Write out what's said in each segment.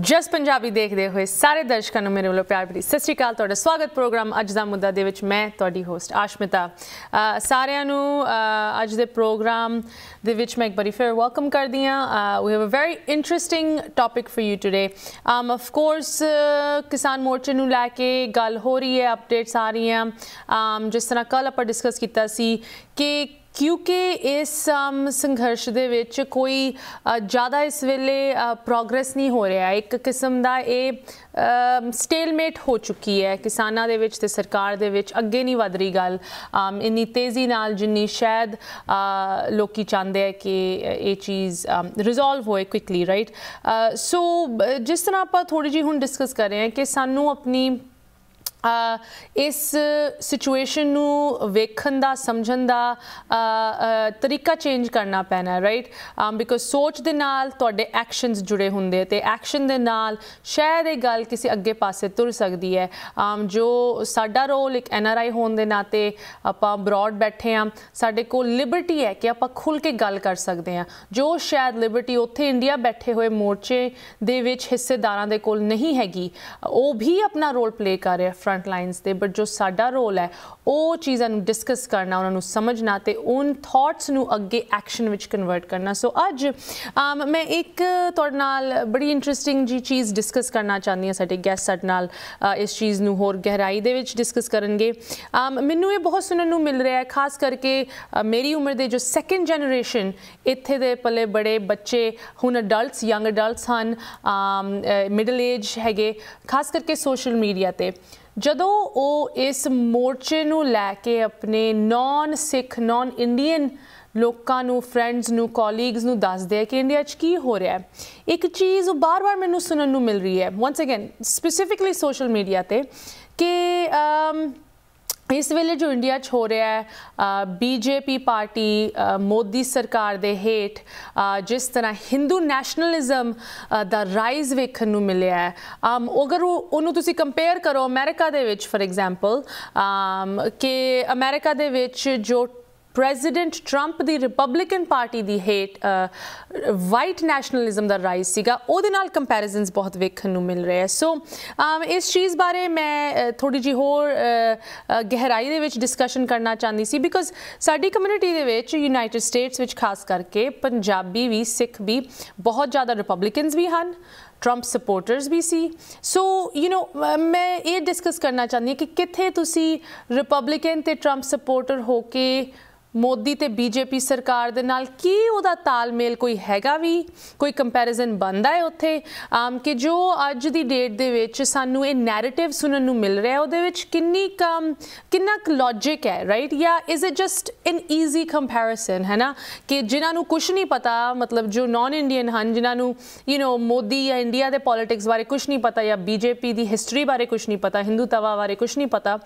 ਜਸ ਪੰਜਾਬੀ ਦੇਖਦੇ ਹੋਏ ਸਾਰੇ ਦਰਸ਼ਕਾਂ ਨੂੰ ਮੇਰੇ ਵੱਲੋਂ ਪਿਆਰ ਭਰੀ ਸਤਿ ਸ਼੍ਰੀ ਅਕਾਲ ਤੁਹਾਡਾ ਸਵਾਗਤ ਪ੍ਰੋਗਰਾਮ ਅੱਜ ਦਾ ਮੁੱਦਾ ਦੇ ਵਿੱਚ ਮੈਂ ਤੁਹਾਡੀ ਹੋਸਟ ਆਸ਼ਮਿਤਾ ਸਾਰਿਆਂ ਨੂੰ ਅੱਜ ਦੇ ਪ੍ਰੋਗਰਾਮ ਦੇ ਵਿੱਚ ਮੈਂ ਇੱਕ ਬੜੀ ਫੇਰ ਵੈਲਕਮ ਕਰਦੀ ਹਾਂ we have a very interesting topic for you today um of course ਕਿਸਾਨ ਮੋਰਚੇ ਨੂੰ ਲੈ ਕੇ ਗੱਲ ਹੋ ਰਹੀ ਹੈ ਅਪਡੇਟਸ ਆ ਰਹੀਆਂ ਆਮ um, ਜਿਸ ਤਰ੍ਹਾਂ ਕੱਲ ਆਪਾਂ ਡਿਸਕਸ ਕੀਤਾ ਸੀ ਕਿ ਕਿਉਂਕਿ ਇਸ ਸੰਘਰਸ਼ ਦੇ ਵਿੱਚ ਕੋਈ ਜ਼ਿਆਦਾ ਇਸ ਵੇਲੇ ਪ੍ਰੋਗਰੈਸ ਨਹੀਂ ਹੋ ਰਿਹਾ ਇੱਕ ਕਿਸਮ ਦਾ ਇਹ ਸਟੇਲਮੇਟ ਹੋ ਚੁੱਕੀ ਹੈ ਕਿਸਾਨਾਂ ਦੇ ਵਿੱਚ ਤੇ ਸਰਕਾਰ ਦੇ ਵਿੱਚ ਅੱਗੇ ਨਹੀਂ ਵਧ ਰਹੀ ਗੱਲ ਇੰਨੀ ਤੇਜ਼ੀ ਨਾਲ ਜਿੰਨੀ ਸ਼ਾਇਦ ਲੋਕੀ ਚਾਹੁੰਦੇ ਆ ਕਿ ਇਹ ਚੀਜ਼ ਰਿਜ਼ੋਲਵ ਹੋਏ ਕੁਇਕਲੀ ਰਾਈਟ ਸੋ ਜਿਸ ਤਰ੍ਹਾਂ ਆਪਾਂ ਥੋੜੀ ਜੀ ਹੁਣ ਡਿਸਕਸ ਕਰ ਰਹੇ ਹਾਂ ਕਿ ਸਾਨੂੰ ਆਪਣੀ ਇਸ ਸਿਚੁਏਸ਼ਨ ਨੂੰ ਵੇਖਣ ਦਾ ਸਮਝਣ ਦਾ ਤਰੀਕਾ ਚੇਂਜ ਕਰਨਾ ਪੈਣਾ ਰਾਈਟ ਬਿਕੋਜ਼ um, ਸੋਚ ਦੇ ਨਾਲ ਤੁਹਾਡੇ ਐਕਸ਼ਨਸ ਜੁੜੇ ਹੁੰਦੇ ਤੇ ਐਕਸ਼ਨ ਦੇ ਨਾਲ ਸ਼ਾਇਦ ਇਹ ਗੱਲ ਕਿਸੇ ਅੱਗੇ ਪਾਸੇ ਤੁਰ ਸਕਦੀ ਹੈ um, ਜੋ ਸਾਡਾ ਰੋਲ ਇੱਕ ਐਨਆਰਆਈ ਹੋਣ ਦੇ ਨਾਤੇ ਆਪਾਂ ਬਰਾਡ ਬੈਠੇ ਆ ਸਾਡੇ ਕੋਲ ਲਿਬਰਟੀ ਹੈ ਕਿ ਆਪਾਂ ਖੁੱਲ ਕੇ ਗੱਲ ਕਰ ਸਕਦੇ ਆ ਜੋ ਸ਼ਾਇਦ ਲਿਬਰਟੀ ਉੱਥੇ ਇੰਡੀਆ ਬੈਠੇ ਹੋਏ ਮੋਰਚੇ ਦੇ ਵਿੱਚ ਹਿੱਸੇਦਾਰਾਂ ਦੇ ਕੋਲ ਨਹੀਂ ਹੈਗੀ ਉਹ ਵੀ ਆਪਣਾ ਰੋਲ ਪਲੇ ਕਰ ਰਿਹਾ ਫਰੰਟ ਲਾਈਨਸ ਤੇ ਬਟ ਜੋ ਸਾਡਾ ਰੋਲ ਹੈ ਉਹ ਚੀਜ਼ਾਂ ਨੂੰ ਡਿਸਕਸ ਕਰਨਾ ਉਹਨਾਂ ਨੂੰ ਸਮਝਣਾ ਤੇ ਉਹਨਾਂ ਥਾਟਸ ਨੂੰ ਅੱਗੇ ਐਕਸ਼ਨ ਵਿੱਚ ਕਨਵਰਟ ਕਰਨਾ ਸੋ ਅੱਜ ਮੈਂ ਇੱਕ ਤੁਹਾਡੇ ਨਾਲ ਬੜੀ ਇੰਟਰਸਟਿੰਗ ਜੀ ਚੀਜ਼ ਡਿਸਕਸ ਕਰਨਾ ਚਾਹੁੰਦੀ ਹਾਂ ਸਾਡੇ ਗੈਸਟ ਸਾਡੇ ਨਾਲ ਇਸ ਚੀਜ਼ ਨੂੰ ਹੋਰ ਗਹਿਰਾਈ ਦੇ ਵਿੱਚ ਡਿਸਕਸ ਕਰਨਗੇ ਮੈਨੂੰ ਇਹ ਬਹੁਤ ਸੁਣਨ ਨੂੰ ਮਿਲ ਰਿਹਾ ਹੈ ਖਾਸ ਕਰਕੇ ਮੇਰੀ ਉਮਰ ਦੇ ਜੋ ਸੈਕੰਡ ਜਨਰੇਸ਼ਨ ਇੱਥੇ ਦੇ ਪਲੇ ਬੜੇ ਬੱਚੇ ਹੁਣ ਅਡਲਟਸ ਯੰਗ ਅਡਲਟਸ ਹਨ ਮਿਡਲ ਏਜ ਹੈਗੇ ਖਾਸ ਕਰਕੇ ਸੋਸ਼ਲ ਮੀਡੀਆ ਤੇ ਜਦੋਂ ਉਹ ਇਸ ਮੋਰਚੇ ਨੂੰ ਲੈ ਕੇ ਆਪਣੇ ਨਾਨ ਸਿੱਖ ਨਾਨ ਇੰਡੀਅਨ ਲੋਕਾਂ ਨੂੰ ਫਰੈਂਡਸ ਨੂੰ ਕੋਲੀਗਸ ਨੂੰ ਦੱਸਦੇ ਆ ਕਿ ਇੰਡੀਆ 'ਚ ਕੀ ਹੋ ਰਿਹਾ ਹੈ ਇੱਕ ਚੀਜ਼ ਉਹ ਬਾਰ-ਬਾਰ ਮੈਨੂੰ ਸੁਣਨ ਨੂੰ ਮਿਲ ਰਹੀ ਹੈ once again specifically social media ਤੇ ਕਿ ਇਸ ਵੇਲੇ ਜੋ ਇੰਡੀਆ 'ਚ ਹੋ ਰਿਹਾ ਹੈ ਬੀਜੇਪੀ ਪਾਰਟੀ ਮੋਦੀ ਸਰਕਾਰ ਦੇ ਹੇਠ ਜਿਸ ਤਰ੍ਹਾਂ ਹਿੰਦੂ ਨੈਸ਼ਨਲਿਜ਼ਮ ਦਾ ਰਾਈਜ਼ ਵੇਖਣ ਨੂੰ ਮਿਲਿਆ ਹੈ ਅਗਰ ਉਹਨੂੰ ਤੁਸੀਂ ਕੰਪੇਅਰ ਕਰੋ ਅਮਰੀਕਾ ਦੇ ਵਿੱਚ ਫੋਰ ਐਗਜ਼ਾਮਪਲ ਕਿ ਅਮਰੀਕਾ ਦੇ ਵਿੱਚ ਜੋ ਪ੍ਰੈਜ਼ੀਡੈਂਟ 트ੰਪ ਦੀ ਰਿਪਬਲਿਕਨ ਪਾਰਟੀ ਦੀ ਹੇਟ ਵਾਈਟ ਨੈਸ਼ਨਲਿਜ਼ਮ ਦਾ ਰਾਈਜ਼ ਸੀਗਾ ਉਹਦੇ ਨਾਲ ਕੰਪੈਰੀਜ਼ਨਸ ਬਹੁਤ ਵੇਖਣ ਨੂੰ ਮਿਲ ਰਿਹਾ ਸੋ ਇਸ ਚੀਜ਼ ਬਾਰੇ ਮੈਂ ਥੋੜੀ ਜੀ ਹੋਰ ਗਹਿਰਾਈ ਦੇ ਵਿੱਚ ਡਿਸਕਸ਼ਨ ਕਰਨਾ ਚਾਹੁੰਦੀ ਸੀ ਬਿਕੋਜ਼ ਸਾਡੀ ਕਮਿਊਨਿਟੀ ਦੇ ਵਿੱਚ ਯੂਨਾਈਟਿਡ ਸਟੇਟਸ ਵਿੱਚ ਖਾਸ ਕਰਕੇ ਪੰਜਾਬੀ ਵੀ ਸਿੱਖ ਵੀ ਬਹੁਤ ਜ਼ਿਆਦਾ ਰਿਪਬਲਿਕਨਸ ਵੀ ਹਨ ਟਰੰਪ ਸਪੋਰਟਰਸ ਵੀ ਸੀ ਸੋ ਯੂ نو ਮੈਂ ਇਹ ਡਿਸਕਸ ਕਰਨਾ ਚਾਹੁੰਦੀ ਕਿ ਕਿੱਥੇ ਤੁਸੀਂ ਰਿਪਬਲਿਕਨ ਤੇ ਟਰੰਪ ਸਪੋਰਟਰ ਹੋ ਕੇ ਮੋਦੀ ਤੇ ਬੀਜੇਪੀ ਸਰਕਾਰ ਦੇ ਨਾਲ ਕੀ ਉਹਦਾ ਤਾਲਮੇਲ ਕੋਈ ਹੈਗਾ ਵੀ ਕੋਈ ਕੰਪੈਰੀਜ਼ਨ ਬੰਦਾ ਹੈ ਉੱਥੇ ਆਮ ਕਿ ਜੋ ਅੱਜ ਦੀ ਡੇਟ ਦੇ ਵਿੱਚ ਸਾਨੂੰ ਇਹ ਨੈਰੇਟਿਵ ਸੁਣਨ ਨੂੰ ਮਿਲ ਰਿਹਾ ਉਹਦੇ ਵਿੱਚ ਕਿੰਨੀ ਕਮ ਕਿੰਨਾ ਕੁ ਲੌਜੀਕ ਹੈ ਰਾਈਟ ਯਾ is it just in easy comparison ਹੈ ਨਾ ਕਿ ਜਿਨ੍ਹਾਂ ਨੂੰ ਕੁਝ ਨਹੀਂ ਪਤਾ ਮਤਲਬ ਜੋ ਨਾਨ ਇੰਡੀਅਨ ਹਨ ਜਿਨ੍ਹਾਂ ਨੂੰ ਯੂ نو ਮੋਦੀ ਜਾਂ ਇੰਡੀਆ ਦੇ ਪੋਲਿਟਿਕਸ ਬਾਰੇ ਕੁਝ ਨਹੀਂ ਪਤਾ ਜਾਂ ਬੀਜੇਪੀ ਦੀ ਹਿਸਟਰੀ ਬਾਰੇ ਕੁਝ ਨਹੀਂ ਪਤਾ ਹਿੰਦੂਤਵਾ ਬਾਰੇ ਕੁਝ ਨਹੀਂ ਪਤਾ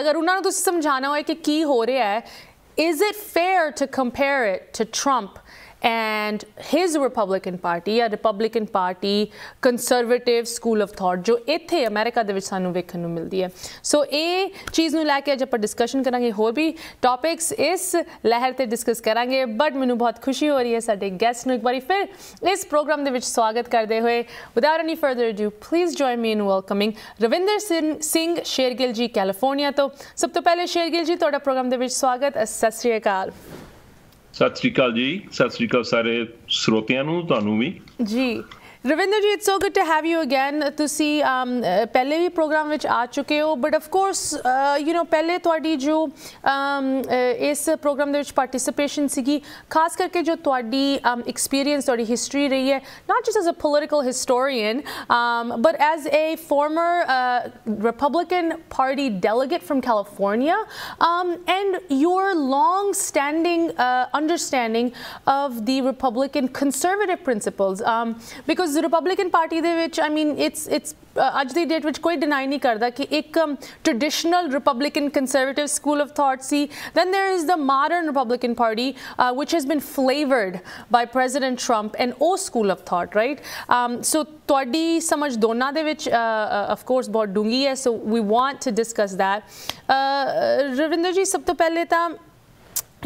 ਅਗਰ ਉਹਨਾਂ ਨੂੰ ਤੁਸੀਂ ਸਮਝਾਣਾ ਹੋਏ ਕਿ ਕੀ ਹੋ ਰਿਹਾ ਹੈ Is it fair to compare it to Trump and his Republican Party ਜਾਂ Republican Party conservative school of thought ਜੋ ਇੱਥੇ ਅਮਰੀਕਾ ਦੇ ਵਿੱਚ ਸਾਨੂੰ ਵੇਖਣ ਨੂੰ ਮਿਲਦੀ ਹੈ ਸੋ ਇਹ ਚੀਜ਼ ਨੂੰ ਲੈ ਕੇ ਅੱਜ ਆਪਾਂ ਡਿਸਕਸ਼ਨ ਕਰਾਂਗੇ ਹੋਰ ਵੀ ਟਾਪਿਕਸ ਇਸ ਲਹਿਰ ਤੇ ਡਿਸਕਸ ਕਰਾਂਗੇ ਬਟ ਮੈਨੂੰ ਬਹੁਤ ਖੁਸ਼ੀ ਹੋ ਰਹੀ ਹੈ ਸਾਡੇ ਗੈਸਟ ਨੂੰ ਇੱਕ ਵਾਰੀ ਫਿਰ ਇਸ ਪ੍ਰੋਗਰਾਮ ਦੇ ਵਿੱਚ ਸਵਾਗਤ ਕਰਦੇ ਹੋਏ without any further do please join me in welcoming Ravinder Singh Shergill ji California ਤੋਂ ਸਭ ਤੋਂ ਪਹਿਲੇ ਸ਼ੇਰਗਿਲ ਜੀ ਤੁਹਾਡਾ ਪ੍ਰੋਗਰਾਮ ਦੇ ਵਿੱਚ ਸਵਾਗਤ ਸਤਿ ਸ਼੍ਰੀ ਅਕਾਲ ਸਤਿ ਸ੍ਰੀ ਅਕਾਲ ਜੀ ਸਤਿ ਸ੍ਰੀ ਅਕਾਲ ਸਾਰੇ ਸਰੋਤਿਆਂ ਨੂੰ ਤੁਹਾਨੂੰ ਵੀ ਜੀ Ravinder it's so good to have you again uh, to see um, uh, program which aa chuke ho but of course uh, you know pehle twadi jo um, uh, is program de participation sigi khas karke jo twadi um, experience twadi history rahi hai not just as a political historian um, but as a former uh, Republican party delegate from California um, and your long standing understanding of the Republican conservative principles um, because because Republican party ਦੇ ਵਿੱਚ ਆਈ ਮੀਨ it's it's ਅੱਜ ਦੀ date ਵਿੱਚ ਕੋਈ deny ਨਹੀਂ ਕਰਦਾ ਕਿ ਇੱਕ traditional Republican conservative school of thought ਸੀ then there is the modern Republican party which has been flavored by President Trump and O school of thought, right? Um, so ਤੁਹਾਡੀ ਸਮਝ ਦੋਨਾਂ ਦੇ ਵਿੱਚ ਆਫ ਕੋਰਸ ਬਹੁਤ ਡੂੰਗੀ ਹੈ so we want to discuss that Ravinder ji ਸਭ ਤੋਂ ਪਹਿਲੇ ਤਾਂ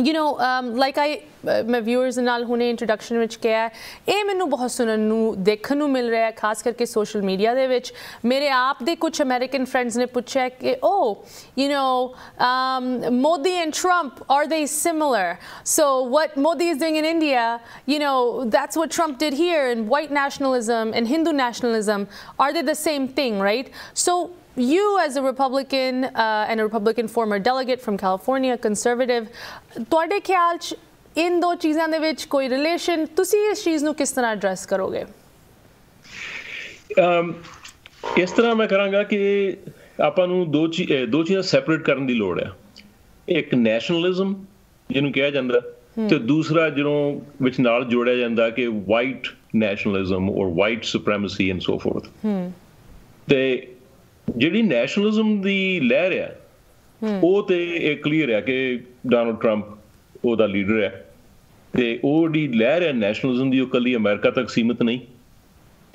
ਯੂ نو ਲਾਈਕ ਆਈ ਮੈਂ ਵਿਊਅਰਸ ਨਾਲ ਹੁਣੇ ਇੰਟਰੋਡਕਸ਼ਨ ਵਿੱਚ ਕਿਹਾ ਇਹ ਮੈਨੂੰ ਬਹੁਤ ਸੁਣਨ ਨੂੰ ਦੇਖਣ ਨੂੰ ਮਿਲ ਰਿਹਾ ਹੈ ਖਾਸ ਕਰਕੇ ਸੋਸ਼ਲ ਮੀਡੀਆ ਦੇ ਵਿੱਚ ਮੇਰੇ ਆਪ ਦੇ ਕੁਝ ਅਮਰੀਕਨ ਫਰੈਂਡਸ ਨੇ ਪੁੱਛਿਆ ਕਿ oh you know Modi and Trump are they similar so what Modi is doing in India you know that's what Trump did here in white nationalism and Hindu nationalism are they the same thing right so you, as a Republican uh, and a Republican former delegate from California, conservative, ਤੁਹਾਡੇ ਖਿਆਲ 'ਚ ਇਨ ਦੋ ਚੀਜ਼ਾਂ ਦੇ ਵਿੱਚ ਕੋਈ relation ਤੁਸੀਂ ਇਸ ਚੀਜ਼ ਨੂੰ ਕਿਸ ਤਰ੍ਹਾਂ ਐਡਰੈਸ ਕਰੋਗੇ um, ਇਸ ਤਰ੍ਹਾਂ ਮੈਂ ਕਰਾਂਗਾ ਕਿ ਆਪਾਂ ਨੂੰ ਦੋ ਚੀਜ਼ ਦੋ ਚੀਜ਼ਾਂ ਸੈਪਰੇਟ ਕਰਨ ਦੀ ਲੋੜ ਹੈ ਇੱਕ ਨੈਸ਼ਨਲਿਜ਼ਮ ਜਿਹਨੂੰ ਕਿਹਾ ਜਾਂਦਾ ਤੇ ਦੂਸਰਾ ਜਿਹਨੂੰ ਵਿੱਚ ਨਾਲ ਜੋੜਿਆ ਜਾਂਦਾ ਕਿ white nationalism or white supremacy and so forth ਤੇ ਜਿਹੜੀ ਨੈਸ਼ਨਲਿਜ਼ਮ ਦੀ ਲਹਿਰ ਹੈ ਉਹ ਤੇ ਇਹ ਕਲੀਅਰ ਹੈ ਕਿ ਡੋਨਲਡ ਟਰੰਪ ਉਹਦਾ ਲੀਡਰ ਹੈ ਤੇ ਉਹ ਦੀ ਲਹਿਰ ਹੈ ਨੈਸ਼ਨਲਿਜ਼ਮ ਦੀ ਉਹ ਕੱਲੀ ਅਮਰੀਕਾ ਤੱਕ ਸੀਮਤ ਨਹੀਂ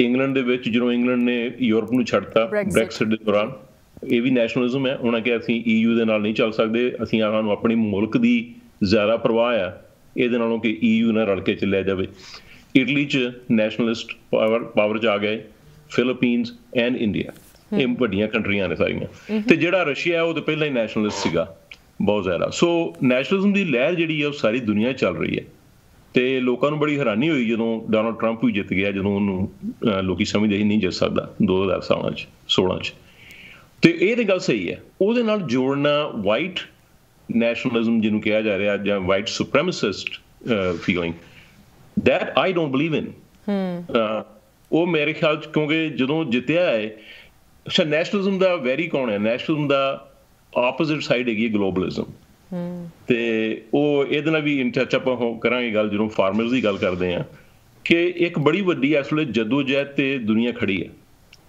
ਇੰਗਲੈਂਡ ਦੇ ਵਿੱਚ ਜਦੋਂ ਇੰਗਲੈਂਡ ਨੇ ਯੂਰਪ ਨੂੰ ਛੱਡਤਾ ਬ੍ਰੈਕਸਿਟ ਦੇ ਦੌਰਾਨ ਇਹ ਵੀ ਨੈਸ਼ਨਲਿਜ਼ਮ ਹੈ ਉਹਨਾਂ ਕਹਿੰਦੇ ਅਸੀਂ ਈਯੂ e ਦੇ ਨਾਲ ਨਹੀਂ ਚੱਲ ਸਕਦੇ ਅਸੀਂ ਆਹਾਂ ਨੂੰ ਆਪਣੀ ਮੁਲਕ ਦੀ ਜ਼ਿਆਦਾ ਪਰਵਾਹ ਹੈ ਇਹਦੇ ਨਾਲੋਂ ਕਿ ਈਯੂ e ਨਾਲ ਰਲ ਕੇ ਚੱਲਿਆ ਜਾਵੇ ਇਟਲੀ 'ਚ ਨੈਸ਼ਨਲਿਸਟ ਪਾਵਰ ਪਾਵਰ 'ਚ ਆ ਗਏ ਫਿਲੀਪੀਨਸ ਐਂਡ ਇੰਡੀਆ ਇਹ ਵੱਡੀਆਂ ਕੰਟਰੀਆਂ ਨੇ ਸਾਰੀਆਂ ਤੇ ਜਿਹੜਾ ਰਸ਼ੀਆ ਉਹ ਤਾਂ ਪਹਿਲਾਂ ਹੀ ਨੈਸ਼ਨਲਿਸਟ ਸੀਗਾ ਬਹੁਤ ਜ਼ਿਆਦਾ ਸੋ ਨੈਸ਼ਨਲਿਜ਼ਮ ਦੀ ਲਹਿਰ ਜਿਹੜੀ ਹੈ ਉਹ ਸਾਰੀ ਦੁਨੀਆ ਚੱਲ ਰਹੀ ਹੈ ਤੇ ਲੋਕਾਂ ਨੂੰ ਬੜੀ ਹੈਰਾਨੀ ਹੋਈ ਜਦੋਂ ਡੋਨਲਡ ਟਰੰਪ ਵੀ ਜਿੱਤ ਗਿਆ ਜਦੋਂ ਉਹਨੂੰ ਲੋਕੀ ਸਮਝਦੇ ਹੀ ਨਹੀਂ ਜਿੱਤ ਸਕਦਾ 2016 ਚ 16 ਚ ਤੇ ਇਹ ਤੇ ਗੱਲ ਸਹੀ ਹੈ ਉਹਦੇ ਨਾਲ ਜੋੜਨਾ ਵਾਈਟ ਨੈਸ਼ਨਲਿਜ਼ਮ ਜਿਹਨੂੰ ਕਿਹਾ ਜਾ ਰਿਹਾ ਜਾਂ white supremacist feeling that I don't believe in hmm ਉਹ ਮੇਰੇ ਖਿਆਲ ਚ ਕਿਉਂਕਿ ਜਦੋਂ ਜਿੱਤਿਆ ਹੈ ਅੱਛਾ ਨੈਸ਼ਨਲਿਜ਼ਮ ਦਾ ਵੈਰੀ ਕੌਣ ਹੈ ਨੈਸ਼ਨਲਿਜ਼ਮ ਦਾ ਆਪੋਜ਼ਿਟ ਸਾਈਡ ਹੈਗੀ ਗਲੋਬਲਿਜ਼ਮ ਤੇ ਉਹ ਇਹਦੇ ਨਾਲ ਵੀ ਇੰਟਰਚ ਆਪਾਂ ਕਰਾਂਗੇ ਗੱਲ ਜਦੋਂ ਫਾਰਮਰਸ ਦੀ ਗੱਲ ਕਰਦੇ ਆ ਕਿ ਇੱਕ ਬੜੀ ਵੱਡੀ ਇਸ ਵੇਲੇ ਜਦੋਜਹਿਦ ਤੇ ਦੁਨੀਆ ਖੜੀ ਹੈ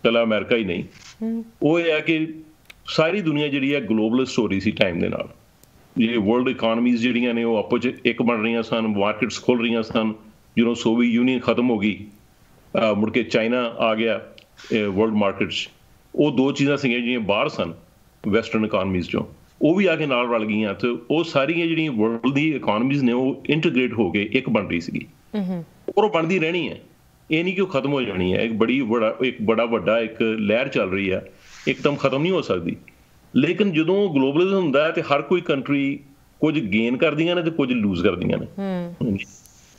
ਕਲਾ ਅਮਰੀਕਾ ਹੀ ਨਹੀਂ ਉਹ ਇਹ ਹੈ ਕਿ ਸਾਰੀ ਦੁਨੀਆ ਜਿਹੜੀ ਹੈ ਗਲੋਬਲਿਸਟ ਹੋ ਰਹੀ ਸੀ ਟਾਈਮ ਦੇ ਨਾਲ ਇਹ ਵਰਲਡ ਇਕਨੋਮੀਜ਼ ਜਿਹੜੀਆਂ ਨੇ ਉਹ ਆਪਸ ਇੱਕ ਬਣ ਰਹੀਆਂ ਸਨ ਮਾਰਕੀਟਸ ਖੁੱਲ ਰਹੀਆਂ ਸਨ ਜਦੋਂ ਸੋਵੀ ਯੂਨੀਅਨ ਖਤਮ ਹੋ ਗਈ ਮੁੜ ਕੇ ਚਾਈਨਾ ਆ ਗਿਆ ਵਰਲਡ ਮਾਰਕੀਟਸ ਉਹ ਦੋ ਚੀਜ਼ਾਂ ਸੀਗੀਆਂ ਜਿਹੜੀਆਂ ਬਾਹਰ ਸਨ ਵੈਸਟਰਨ ਇਕਨੋਮੀਜ਼ ਚੋਂ ਉਹ ਵੀ ਆ ਕੇ ਨਾਲ ਰਲ ਗਈਆਂ ਤੇ ਉਹ ਸਾਰੀਆਂ ਜਿਹੜੀਆਂ ਵਰਲਡ ਦੀ ਇਕਨੋਮੀਜ਼ ਨੇ ਉਹ ਇੰਟੀਗ੍ਰੇਟ ਹੋ ਕੇ ਇੱਕ ਬਣ ਰਹੀ ਸੀਗੀ ਹੂੰ ਹੂੰ ਉਹ ਬਣਦੀ ਰਹਿਣੀ ਹੈ ਇਹ ਨਹੀਂ ਕਿ ਉਹ ਖਤਮ ਹੋ ਜਾਣੀ ਹੈ ਇੱਕ ਬੜੀ ਬੜਾ ਇੱਕ ਬੜਾ ਵੱਡਾ ਇੱਕ ਲਹਿਰ ਚੱਲ ਰਹੀ ਹੈ ਇੱਕਦਮ ਖਤਮ ਨਹੀਂ ਹੋ ਸਕਦੀ ਲੇਕਿਨ ਜਦੋਂ ਗਲੋਬਲਿਜ਼ਮ ਹੁੰਦਾ ਹੈ ਤੇ ਹਰ ਕੋਈ ਕੰਟਰੀ ਕੁਝ ਗੇਨ ਕਰਦੀਆਂ ਨੇ ਤੇ ਕੁਝ ਲੂਜ਼ ਕਰਦੀਆਂ ਨੇ ਹੂੰ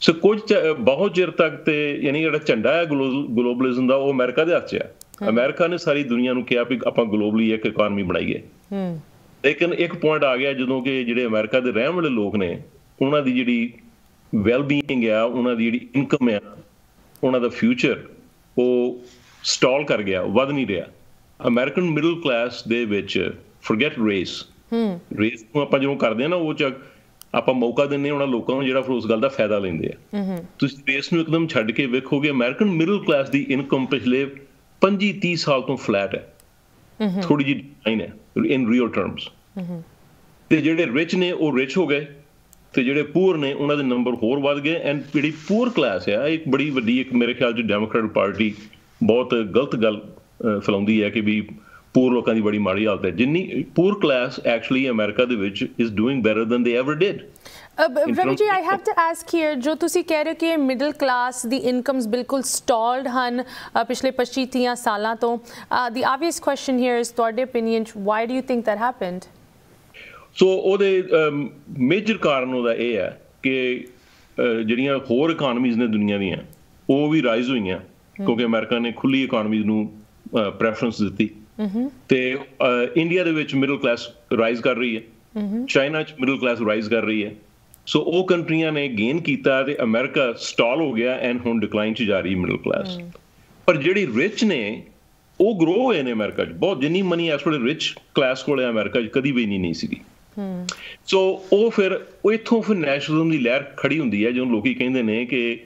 ਸੋ ਕੁਝ ਬਹੁਤ ਜ਼ਰ ਤੱਕ ਤੇ ਯਾਨੀ ਜਿਹੜਾ ਝੰਡਾ ਹੈ ਗਲੋਬਲਿਜ਼ਮ ਦਾ ਉਹ ਅਮਰੀਕਾ ਦੇ ਹੱਥ 'ਚ ਹੈ ਅਮਰੀਕਾ ਨੇ ਸਾਰੀ ਦੁਨੀਆ ਨੂੰ ਕਿਹਾ ਵੀ ਆਪਾਂ ਗਲੋਬਲੀ ਇੱਕ ਇਕਨੋਮੀ ਬਣਾਈਏ ਹੂੰ ਲੇਕਿਨ ਇੱਕ ਪੁਆਇੰਟ ਆ ਗਿਆ ਜਦੋਂ ਕਿ ਜਿਹੜੇ ਅਮਰੀਕਾ ਦੇ ਰਹਿਣ ਵਾਲੇ ਲੋਕ ਨੇ ਉਹਨਾਂ ਦੀ ਜਿਹੜੀ ਵੈਲ ਬੀਇੰਗ ਆ ਉਹਨਾਂ ਦੀ ਜਿਹੜੀ ਇਨਕਮ ਆ ਉਹਨਾਂ ਦਾ ਫਿਊਚਰ ਉਹ ਸਟਾਲ ਕਰ ਗਿਆ ਵਧ ਨਹੀਂ ਰਿਹਾ ਅਮਰੀਕਨ ਮਿਡਲ ਕਲਾਸ ਦੇ ਵਿੱਚ ਫੋਰਗੇਟ ਰੇਸ ਹੂੰ ਰੇਸ ਨੂੰ ਆਪਾਂ ਜਦੋਂ ਕਰਦੇ ਆ ਨਾ ਉਹ ਚ ਆਪਾਂ ਮੌਕਾ ਦਿੰਨੇ ਉਹਨਾਂ ਲੋਕਾਂ ਨੂੰ ਜਿਹੜਾ ਫਰੋਸ ਗੱਲ ਦਾ ਫਾਇਦਾ ਲੈਂਦੇ ਆ ਤੁਸੀਂ ਰੇਸ ਨੂੰ ਇੱਕਦਮ ਛੱਡ ਕੇ ਵੇਖੋਗੇ ਅਮਰੀਕਨ ਮਿਡਲ ਕਲਾਸ ਦੀ ਇਨਕਮ ਪਿਛਲੇ 25 30 ਸਾਲ ਤੋਂ ਫਲੈਟ ਹੈ ਥੋੜੀ ਜਿਹੀ ਡਿਕਲਾਈਨ ਹੈ ਇਨ ਰੀਅਲ ਟਰਮਸ ਤੇ ਜਿਹੜੇ ਰਿਚ ਨੇ ਉਹ ਰਿਚ ਹੋ ਗਏ ਤੇ ਜਿਹੜੇ ਪੂਰ ਨੇ ਉਹਨਾਂ ਦੇ ਨੰਬਰ ਹੋਰ ਵੱਧ ਗਏ ਐਂਡ ਜਿਹੜੀ ਪੂਰ ਕਲਾਸ ਹੈ ਇੱਕ ਬੜੀ ਵੱਡੀ ਇੱਕ ਮੇਰੇ ਖਿਆਲ 'ਚ ਡੈਮੋਕ੍ਰੈਟ ਪਾਰਟੀ ਬਹੁਤ ਗਲਤ ਗੱਲ ਫਲਾਉਂਦੀ ਹੈ ਕਿ ਵੀ ਪੂਰ ਲੋਕਾਂ ਦੀ ਬੜੀ ਮਾੜੀ ਹਾਲਤ ਹੈ ਜਿੰਨੀ ਪੂਰ ਕਲਾਸ ਐਕਚੁਅਲੀ ਅਮਰੀਕਾ ਦੇ ਵਿੱਚ ਇਜ਼ ਡੂਇੰਗ ਬੈਟਰ ਦਨ ਦੇ ever did Ravi ji I have to ask here ਜੋ ਤੁਸੀਂ ਕਹਿ ਰਹੇ ਕਿ ਮਿਡਲ ਕਲਾਸ ਦੀ ਇਨਕਮਸ ਬਿਲਕੁਲ ਸਟਾਲਡ ਹਨ ਪਿਛਲੇ 25 ਤੀਆਂ ਸਾਲਾਂ ਤੋਂ the obvious question here is ਤੁਹਾਡੇ opinion why do you think that happened so ਉਹਦੇ ਮੇਜਰ ਕਾਰਨ ਉਹਦਾ ਇਹ ਹੈ ਕਿ ਜਿਹੜੀਆਂ ਹੋਰ ਇਕਨੋਮੀਆਂ ਨੇ ਦੁਨੀਆ ਦੀਆਂ ਉਹ ਵੀ ਰਾਈਜ਼ ਹੋਈਆਂ ਕਿਉਂਕਿ ਅਮਰੀਕਾ ਨੇ ਖੁੱਲੀ ਇਕਨੋਮੀਆਂ ਨੂੰ ਪ੍ਰੈਫਰੈਂਸ ਦਿੱਤੀ ਤੇ ਇੰਡੀਆ ਦੇ ਵਿੱਚ ਮਿਡਲ ਕਲਾਸ ਰਾਈਜ਼ ਕਰ ਰਹੀ ਹੈ ਚਾਈਨਾ ਚ ਮਿਡਲ ਕਲਾਸ ਰਾਈਜ਼ ਕਰ ਰਹੀ ਹੈ ਸੋ ਉਹ ਕੰਟਰੀਆਂ ਨੇ ਗੇਨ ਕੀਤਾ ਤੇ ਅਮਰੀਕਾ ਸਟਾਲ ਹੋ ਗਿਆ ਐਂਡ ਹੁਣ ਡਿਕਲਾਈਨ 'ਚ ਜਾ ਰਹੀ ਮਿਡਲ ਕਲਾਸ ਪਰ ਜਿਹੜੀ ਰਿਚ ਨੇ ਉਹ ਗਰੋ ਹੋਏ ਨੇ ਅਮਰੀਕਾ 'ਚ ਬਹੁਤ ਜਿੰਨੀ ਮਨੀ ਐਸ ਵੇਲੇ ਰਿਚ ਕਲਾਸ ਕੋਲੇ ਅਮਰੀਕਾ 'ਚ ਕਦੀ ਵੀ ਨਹੀਂ ਨਹੀਂ ਸੀਗੀ ਸੋ ਉਹ ਫਿਰ ਉਹ ਇਥੋਂ ਫਿਰ ਨੈਸ਼ਨਲਿਜ਼ਮ ਦੀ ਲਹਿਰ ਖੜੀ ਹੁੰਦੀ ਹੈ ਜਦੋਂ ਲੋਕੀ ਕਹਿੰਦੇ ਨੇ ਕਿ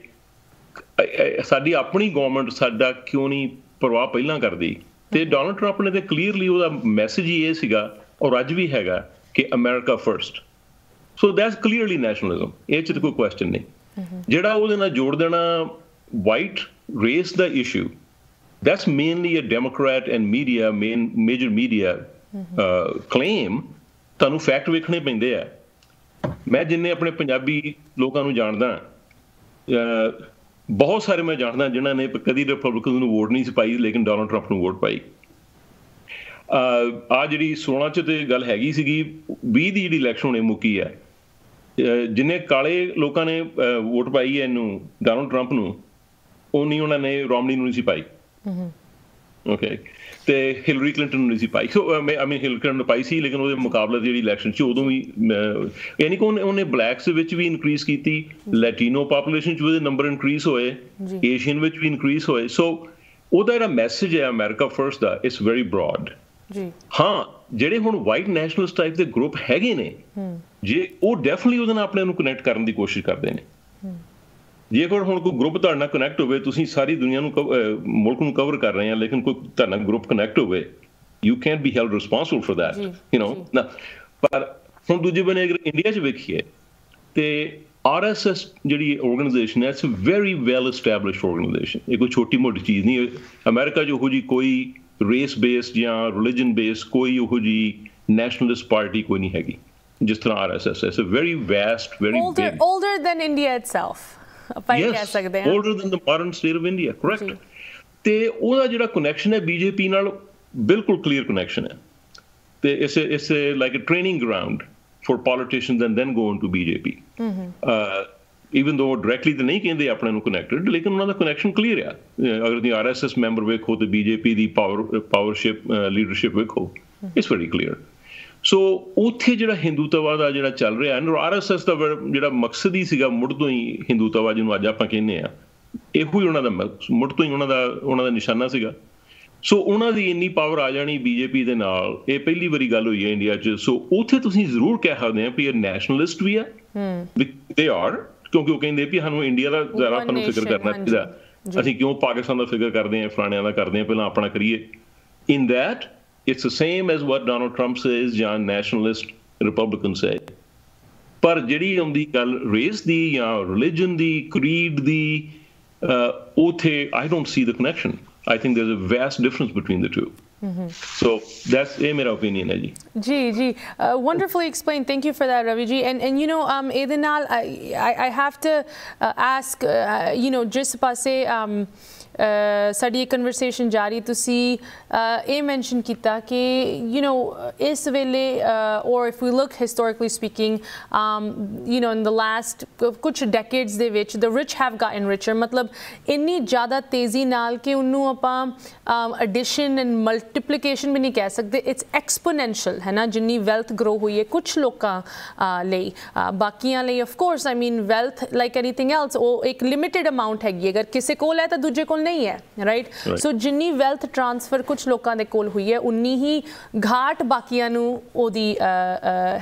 ਸਾਡੀ ਆਪਣੀ ਗਵਰਨਮੈਂਟ ਸਾਡਾ ਕਿਉਂ ਨਹੀਂ ਪਰਵਾਹ ਪਹਿਲਾਂ ਕਰਦੀ ਤੇ ਡੋਨਲਡ ਟਰੰਪ ਨੇ ਤੇ ਕਲੀਅਰਲੀ ਉਹਦਾ ਮੈਸੇਜ ਹੀ ਇਹ ਸੀਗਾ ਔਰ ਅੱਜ ਵੀ ਹੈਗਾ ਕਿ America first so that's clearly nationalism ਇਹ ਚ ਕੋਈ ਕੁਐਸਚਨ ਨਹੀਂ ਜਿਹੜਾ ਉਹਦੇ ਨਾਲ ਜੋੜ ਦੇਣਾ ਵਾਈਟ ਰੇਸ ਦਾ issue that's mainly uh Democrat and media main major media claim ਤੁਹਾਨੂੰ ਫੈਕਟ ਵੇਖਣੇ ਪੈਂਦੇ ਆ ਮੈਂ ਜਿੰਨੇ ਆਪਣੇ ਪੰਜਾਬੀ ਲੋਕਾਂ ਨੂੰ ਜਾਣਦਾ ਬਹੁਤ ਸਾਰੇ ਮੈਂ ਜਾਣਦਾ ਜਿਨ੍ਹਾਂ ਨੇ ਕਦੀ ਰਿਪਬਲਿਕਨ ਨੂੰ ਵੋਟ ਨਹੀਂ ਪਾਈ ਲੇਕਿਨ ਡੋਨਲਡ ਟਰੰਪ ਨੂੰ ਵੋਟ ਪਾਈ ਆ ਜਿਹੜੀ 16 ਚ ਤੇ ਗੱਲ ਹੈਗੀ ਸੀਗੀ 20 ਦੀ ਜਿਹੜੀ ਇਲੈਕਸ਼ਨ ਹੋਣੇ ਮੁੱਕੀ ਹੈ ਜਿਨੇ ਕਾਲੇ ਲੋਕਾਂ ਨੇ ਵੋਟ ਪਾਈ ਹੈ ਇਹਨੂੰ ਡੋਨਲਡ ਟਰੰਪ ਨੂੰ ਉਹ ਨਹੀਂ ਉਹਨਾਂ ਨੇ ਰੋਮਨੀ ਨੂੰ ਨਹੀਂ ਸੀ ਪਾਈ ਹਮਮ ਓਕੇ ਤੇ ਹਿਲਰੀ ਕਲਿੰਟਨ ਨੂੰ ਨਹੀਂ ਸੀ ਪਾਈ ਸੋ ਆਈ ਮੀਨ ਹਿਲਰੀ ਕਲਿੰਟਨ ਨੂੰ ਪਾਈ ਸੀ ਲੇਕਿਨ ਉਹਦੇ ਮੁਕਾਬਲੇ ਜਿਹੜੀ ਇਲੈਕਸ਼ਨ ਸੀ ਉਦੋਂ ਵੀ ਯਾਨੀ ਕਿ ਉਹਨੇ ਬਲੈਕਸ ਵਿੱਚ ਵੀ ਇਨਕਰੀਸ ਕੀਤੀ ਲੈਟਿਨੋ ਪੋਪੂਲੇਸ਼ਨ ਚ ਉਹਦੇ ਨੰਬਰ ਇਨਕਰੀਸ ਹੋਏ ਏਸ਼ੀਅਨ ਵਿੱਚ ਵੀ ਇਨਕਰੀਸ ਹੋਏ ਸੋ ਉਹਦਾ ਜਿਹੜਾ ਮੈਸੇਜ ਹੈ ਅਮਰੀਕਾ ਫਰਸਟ ਦਾ ਇਟਸ ਵੈਰੀ ਬ੍ਰੌਡ ਜੀ ਹਾਂ ਜਿਹੜੇ ਹੁਣ ਵਾਈਟ ਨੈਸ਼ਨਲਿਸਟ ਟਾਈਪ ਦੇ ਗਰੁੱਪ ਹੈਗੇ ਨੇ ਹਮ ਜੇ ਉਹ ਡੈਫੀਨਿਟਲੀ ਉਹਦੇ ਨਾਲ ਆਪਣੇ ਨੂੰ ਕਨੈਕਟ ਕਰਨ ਦੀ ਕੋਸ਼ਿਸ਼ ਕਰਦੇ ਨੇ ਜੇਕਰ ਹੁਣ ਕੋਈ ਗਰੁੱਪ ਤੁਹਾਡੇ ਨਾਲ ਕਨੈਕਟ ਹੋਵੇ ਤੁਸੀਂ ਸਾਰੀ ਦੁਨੀਆ ਨੂੰ ਮੁਲਕ ਨੂੰ ਕਵਰ ਕਰ ਰਹੇ ਆ ਲੇਕਿਨ ਕੋਈ ਤੁਹਾਡਾ ਗਰੁੱਪ ਕਨੈਕਟ ਹੋਵੇ you can't be held responsible for that you know ਨਾ ਪਰ ਹੁਣ ਦੂਜੇ ਬਨੇ ਅਗਰ ਇੰਡੀਆ 'ਚ ਵੇਖੀਏ ਤੇ ਆਰਐਸਐਸ ਜਿਹੜੀ ਆਰਗੇਨਾਈਜੇਸ਼ਨ ਹੈ it's uh very well established organization ਇਹ ਕੋਈ ਛੋਟੀ ਮੋਟੀ ਚੀਜ਼ ਨਹੀਂ ਅਮਰੀਕਾ ਜੋ ਹੋ ਜੀ ਕੋਈ ਰੇਸ ਬੇਸ ਜਾਂ ਰਿਲੀਜੀਅਨ ਬੇਸ ਕੋਈ ਉਹ ਜੀ ਨੈਸ਼ਨਲਿਸਟ ਪਾਰਟੀ ਕੋਈ ਨਹੀਂ ਹੈਗੀ ਜਿਸ ਤਰ੍ਹਾਂ RSS it's uh very vast very big older than india itself ਆਪਾਂ ਇਹ ਕਹਿ ਸਕਦੇ ਹਾਂ older than the modern state of India correct ਤੇ ਉਹਦਾ ਜਿਹੜਾ ਕਨੈਕਸ਼ਨ ਹੈ ਬੀਜੇਪੀ ਨਾਲ ਬਿਲਕੁਲ ਕਲੀਅਰ ਕਨੈਕਸ਼ਨ ਹੈ ਤੇ ਇਸ ਇਸ like a training ground for politicians and then going to BJP even though directly ਤਾਂ ਨਹੀਂ ਕਹਿੰਦੇ ਆਪਣੇ ਨੂੰ ਕਨੈਕਟਡ ਲੇਕਿਨ ਉਹਨਾਂ ਦਾ ਕਨੈਕਸ਼ਨ ਕਲੀਅਰ ਆ ਅਗਰ ਤੁਸੀਂ ਆਰਐਸਐਸ ਮੈਂਬਰ ਵੇਖੋ ਤੇ ਬੀਜੇਪੀ ਦੀ ਪਾਵਰ ਪਾਵਰਸ਼ਿਪ ਲੀਡਰਸ਼ਿਪ ਵੇਖੋ ਇਟਸ ਵੈਰੀ ਕਲੀਅਰ ਸੋ ਉੱਥੇ ਜਿਹੜਾ ਹਿੰਦੂਤਵਾਦ ਆ ਜਿਹੜਾ ਚੱਲ ਰਿਹਾ ਹੈ ਆਰਐਸਐਸ ਦਾ ਜਿਹੜਾ ਮਕਸਦ ਹੀ ਸੀਗਾ ਮੁੱਢ ਤੋਂ ਹੀ ਹਿੰਦੂਤਵਾਦ ਜਿਹਨੂੰ ਅੱਜ ਆਪਾਂ ਕਹਿੰਦੇ ਆ ਇਹੋ ਹੀ ਉਹਨਾਂ ਦਾ ਮੁੱਢ ਤੋਂ ਹੀ ਉਹਨਾਂ ਦਾ ਉਹਨਾਂ ਦਾ ਨਿਸ਼ਾਨਾ ਸੀਗਾ ਸੋ ਉਹਨਾਂ ਦੀ ਇੰਨੀ ਪਾਵਰ ਆ ਜਾਣੀ ਬੀਜੇਪੀ ਦੇ ਨਾਲ ਇਹ ਪਹਿਲੀ ਵਾਰੀ ਗੱਲ ਹੋਈ ਹੈ ਇੰਡੀਆ 'ਚ ਸੋ ਉਥੇ ਤੁਸੀਂ ਜ਼ਰੂਰ ਕਹਿ ਸਕਦੇ ਆ ਕਿ ਇਹ ਨੈਸ਼ਨਲਿਸਟ ਵੀ ਆ ਹਮ ਦੇ ਆਰ ਕਿਉਂਕਿ ਉਹ ਕਹਿੰਦੇ ਵੀ ਸਾਨੂੰ ਇੰਡੀਆ ਦਾ ਜ਼ਰਾ ਆਪਾਂ ਨੂੰ ਫਿਕਰ ਕਰਨਾ ਚਾਹੀਦਾ ਅਸੀਂ ਕਿਉਂ ਪਾਕਿਸਤਾਨ ਦਾ ਫਿਕਰ ਕਰਦੇ ਆ ਫਲਾਣਿਆਂ ਦਾ ਕਰਦੇ ਆ ਪਹਿਲਾਂ ਆਪਣਾ ਕਰੀਏ in that It's the same as what Donald Trump says, ਜਾਂ nationalist Republican say. ਪਰ ਜਿਹੜੀ ਆਉਂਦੀ ਗੱਲ ਰੇਸ ਦੀ ਜਾਂ ਰਿਲੀਜੀਅਨ ਦੀ creed ਦੀ ਉਥੇ I don't see the connection I think there is a vast difference between the two Mm-hmm. So that's eh, a opinion, Aji. Ji, ji. Uh, wonderfully explained. Thank you for that, Ravi ji. And, and you know, um, Edenal, I, I, I have to uh, ask, uh, you know, just passe. Um, ਸਾਡੀ ਇਹ conversation ਜਾਰੀ ਤੁਸੀਂ ਇਹ mention ਕੀਤਾ ਕਿ you know ਇਸ ਵੇਲੇ or if we look historically speaking you know in the last ਕੁਝ ਡੈਕੇਡਸ ਦੇ ਵਿੱਚ the rich have gotten richer ਮਤਲਬ ਇੰਨੀ ਜ਼ਿਆਦਾ ਤੇਜ਼ੀ ਨਾਲ ਕਿ ਉਹਨੂੰ ਆਪਾਂ ਐਡੀਸ਼ਨ ਐਂਡ ਮਲਟੀਪਲੀਕੇਸ਼ਨ ਵੀ ਨਹੀਂ ਕਹਿ ਸਕਦੇ ਇਟਸ ਐਕਸਪੋਨੈਂਸ਼ੀਅਲ ਹੈ ਨਾ ਜਿੰਨੀ ਵੈਲਥ ਗਰੋ ਹੋਈ ਹੈ ਕੁਝ ਲੋਕਾਂ ਲਈ ਬਾਕੀਆਂ ਲਈ of course I mean wealth like anything else ਉਹ ਇੱਕ ਲਿਮਿਟਿਡ ਅਮਾਉਂਟ ਹੈਗੀ ਅਗਰ ਕਿਸੇ ਕੋਲ ਹੈ ਤਾਂ ਦੂਜੇ ਕੋਲ ਨਹੀਂ ਹੈ ਰਾਈਟ ਸੋ ਜਿੰਨੀ ਵੈਲਥ ਟ੍ਰਾਂਸਫਰ ਕੁਝ ਲੋਕਾਂ ਦੇ ਕੋਲ ਹੋਈ ਹੈ ਉਨੀ ਹੀ ਘਾਟ ਬਾਕੀਆਂ ਨੂੰ ਉਹਦੀ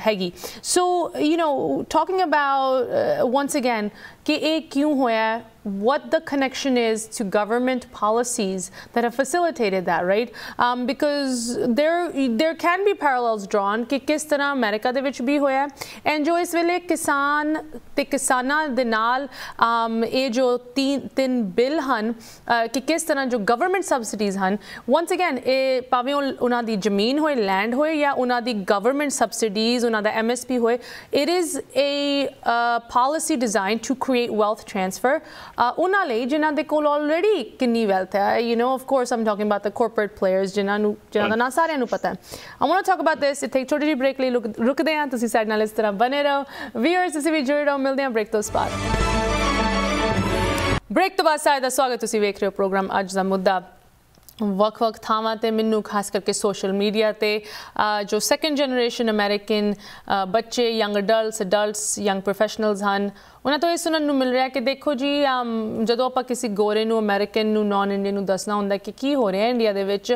ਹੈਗੀ so you know talking about once again ਕਿ ਇਹ ਕਿਉਂ ਹੋਇਆ what the connection is to government policies that have facilitated that, right? Um, because there there can be parallels drawn ki kis tarah America de vich bhi hoya and jo is vele kisan te kisana de naal um, e jo teen, teen bill han uh, ki government subsidies han, once again e paave unna di jameen hoye, land hoye ya unna di government subsidies, unna da MSP hoye, it is a uh, policy designed to create wealth transfer ਉਹਨਾਂ ਲਈ ਜਿਨ੍ਹਾਂ ਦੇ ਕੋਲ already ਕਿੰਨੀ wealth ਹੈ you know of course I'm talking about the corporate players ਜਿਨ੍ਹਾਂ ਨੂੰ ਜਿਨ੍ਹਾਂ ਦਾ ਨਾਂ ਸਾਰਿਆਂ ਨੂੰ ਪਤਾ ਹੈ I want to talk about this it take ਛੋਟੀ ਜਿਹੀ ਬ੍ਰੇਕ ਲਈ ਰੁਕਦੇ ਹਾਂ ਤੁਸੀਂ ਸਾਡੇ ਨਾਲ ਇਸ ਤਰ੍ਹਾਂ ਬਨੇ ਰਹੋ ਵੀਅਰਸ ਤੁਸੀਂ ਵੀ ਜੁੜੇ ਰਹੋ ਮਿਲਦੇ ਹਾਂ ਬ੍ਰੇਕ ਤੋਂ ਬਾਅਦ ਬ੍ਰੇਕ ਤੋਂ ਬਾਅਦ ਸਾਰੇ ਦਾ ਸਵਾਗਤ ਤੁਸੀਂ ਵੇਖ ਰਹੇ ਹੋ ਪ੍ਰੋਗਰਾਮ ਅੱਜ ਦਾ ਮੁੱਦਾ ਵਕ ਵਕ ਥਾਵਾਂ ਤੇ ਮੈਨੂੰ ਖਾਸ ਕਰਕੇ ਸੋਸ਼ਲ ਮੀਡੀਆ ਤੇ ਜੋ ਸੈਕੰਡ ਜਨਰੇਸ਼ਨ ਅਮਰੀਕਨ ਬੱਚੇ young adults adults young professionals ਹਨ ਉਹਨਾਂ ਤੋਂ ਇਹ ਸੁਣਨ ਨੂੰ ਮਿਲ ਰਿਹਾ ਕਿ ਦੇਖੋ ਜੀ ਜਦੋਂ ਆਪਾਂ ਕਿਸੇ ਗੋਰੇ ਨੂੰ ਅਮਰੀਕਨ ਨੂੰ ਨਾਨ ਇੰਡੀਅਨ ਨੂੰ ਦੱਸਣਾ ਹੁੰਦਾ ਕਿ ਕੀ ਹੋ ਰਿਹਾ ਇੰਡੀਆ ਦੇ ਵਿੱਚ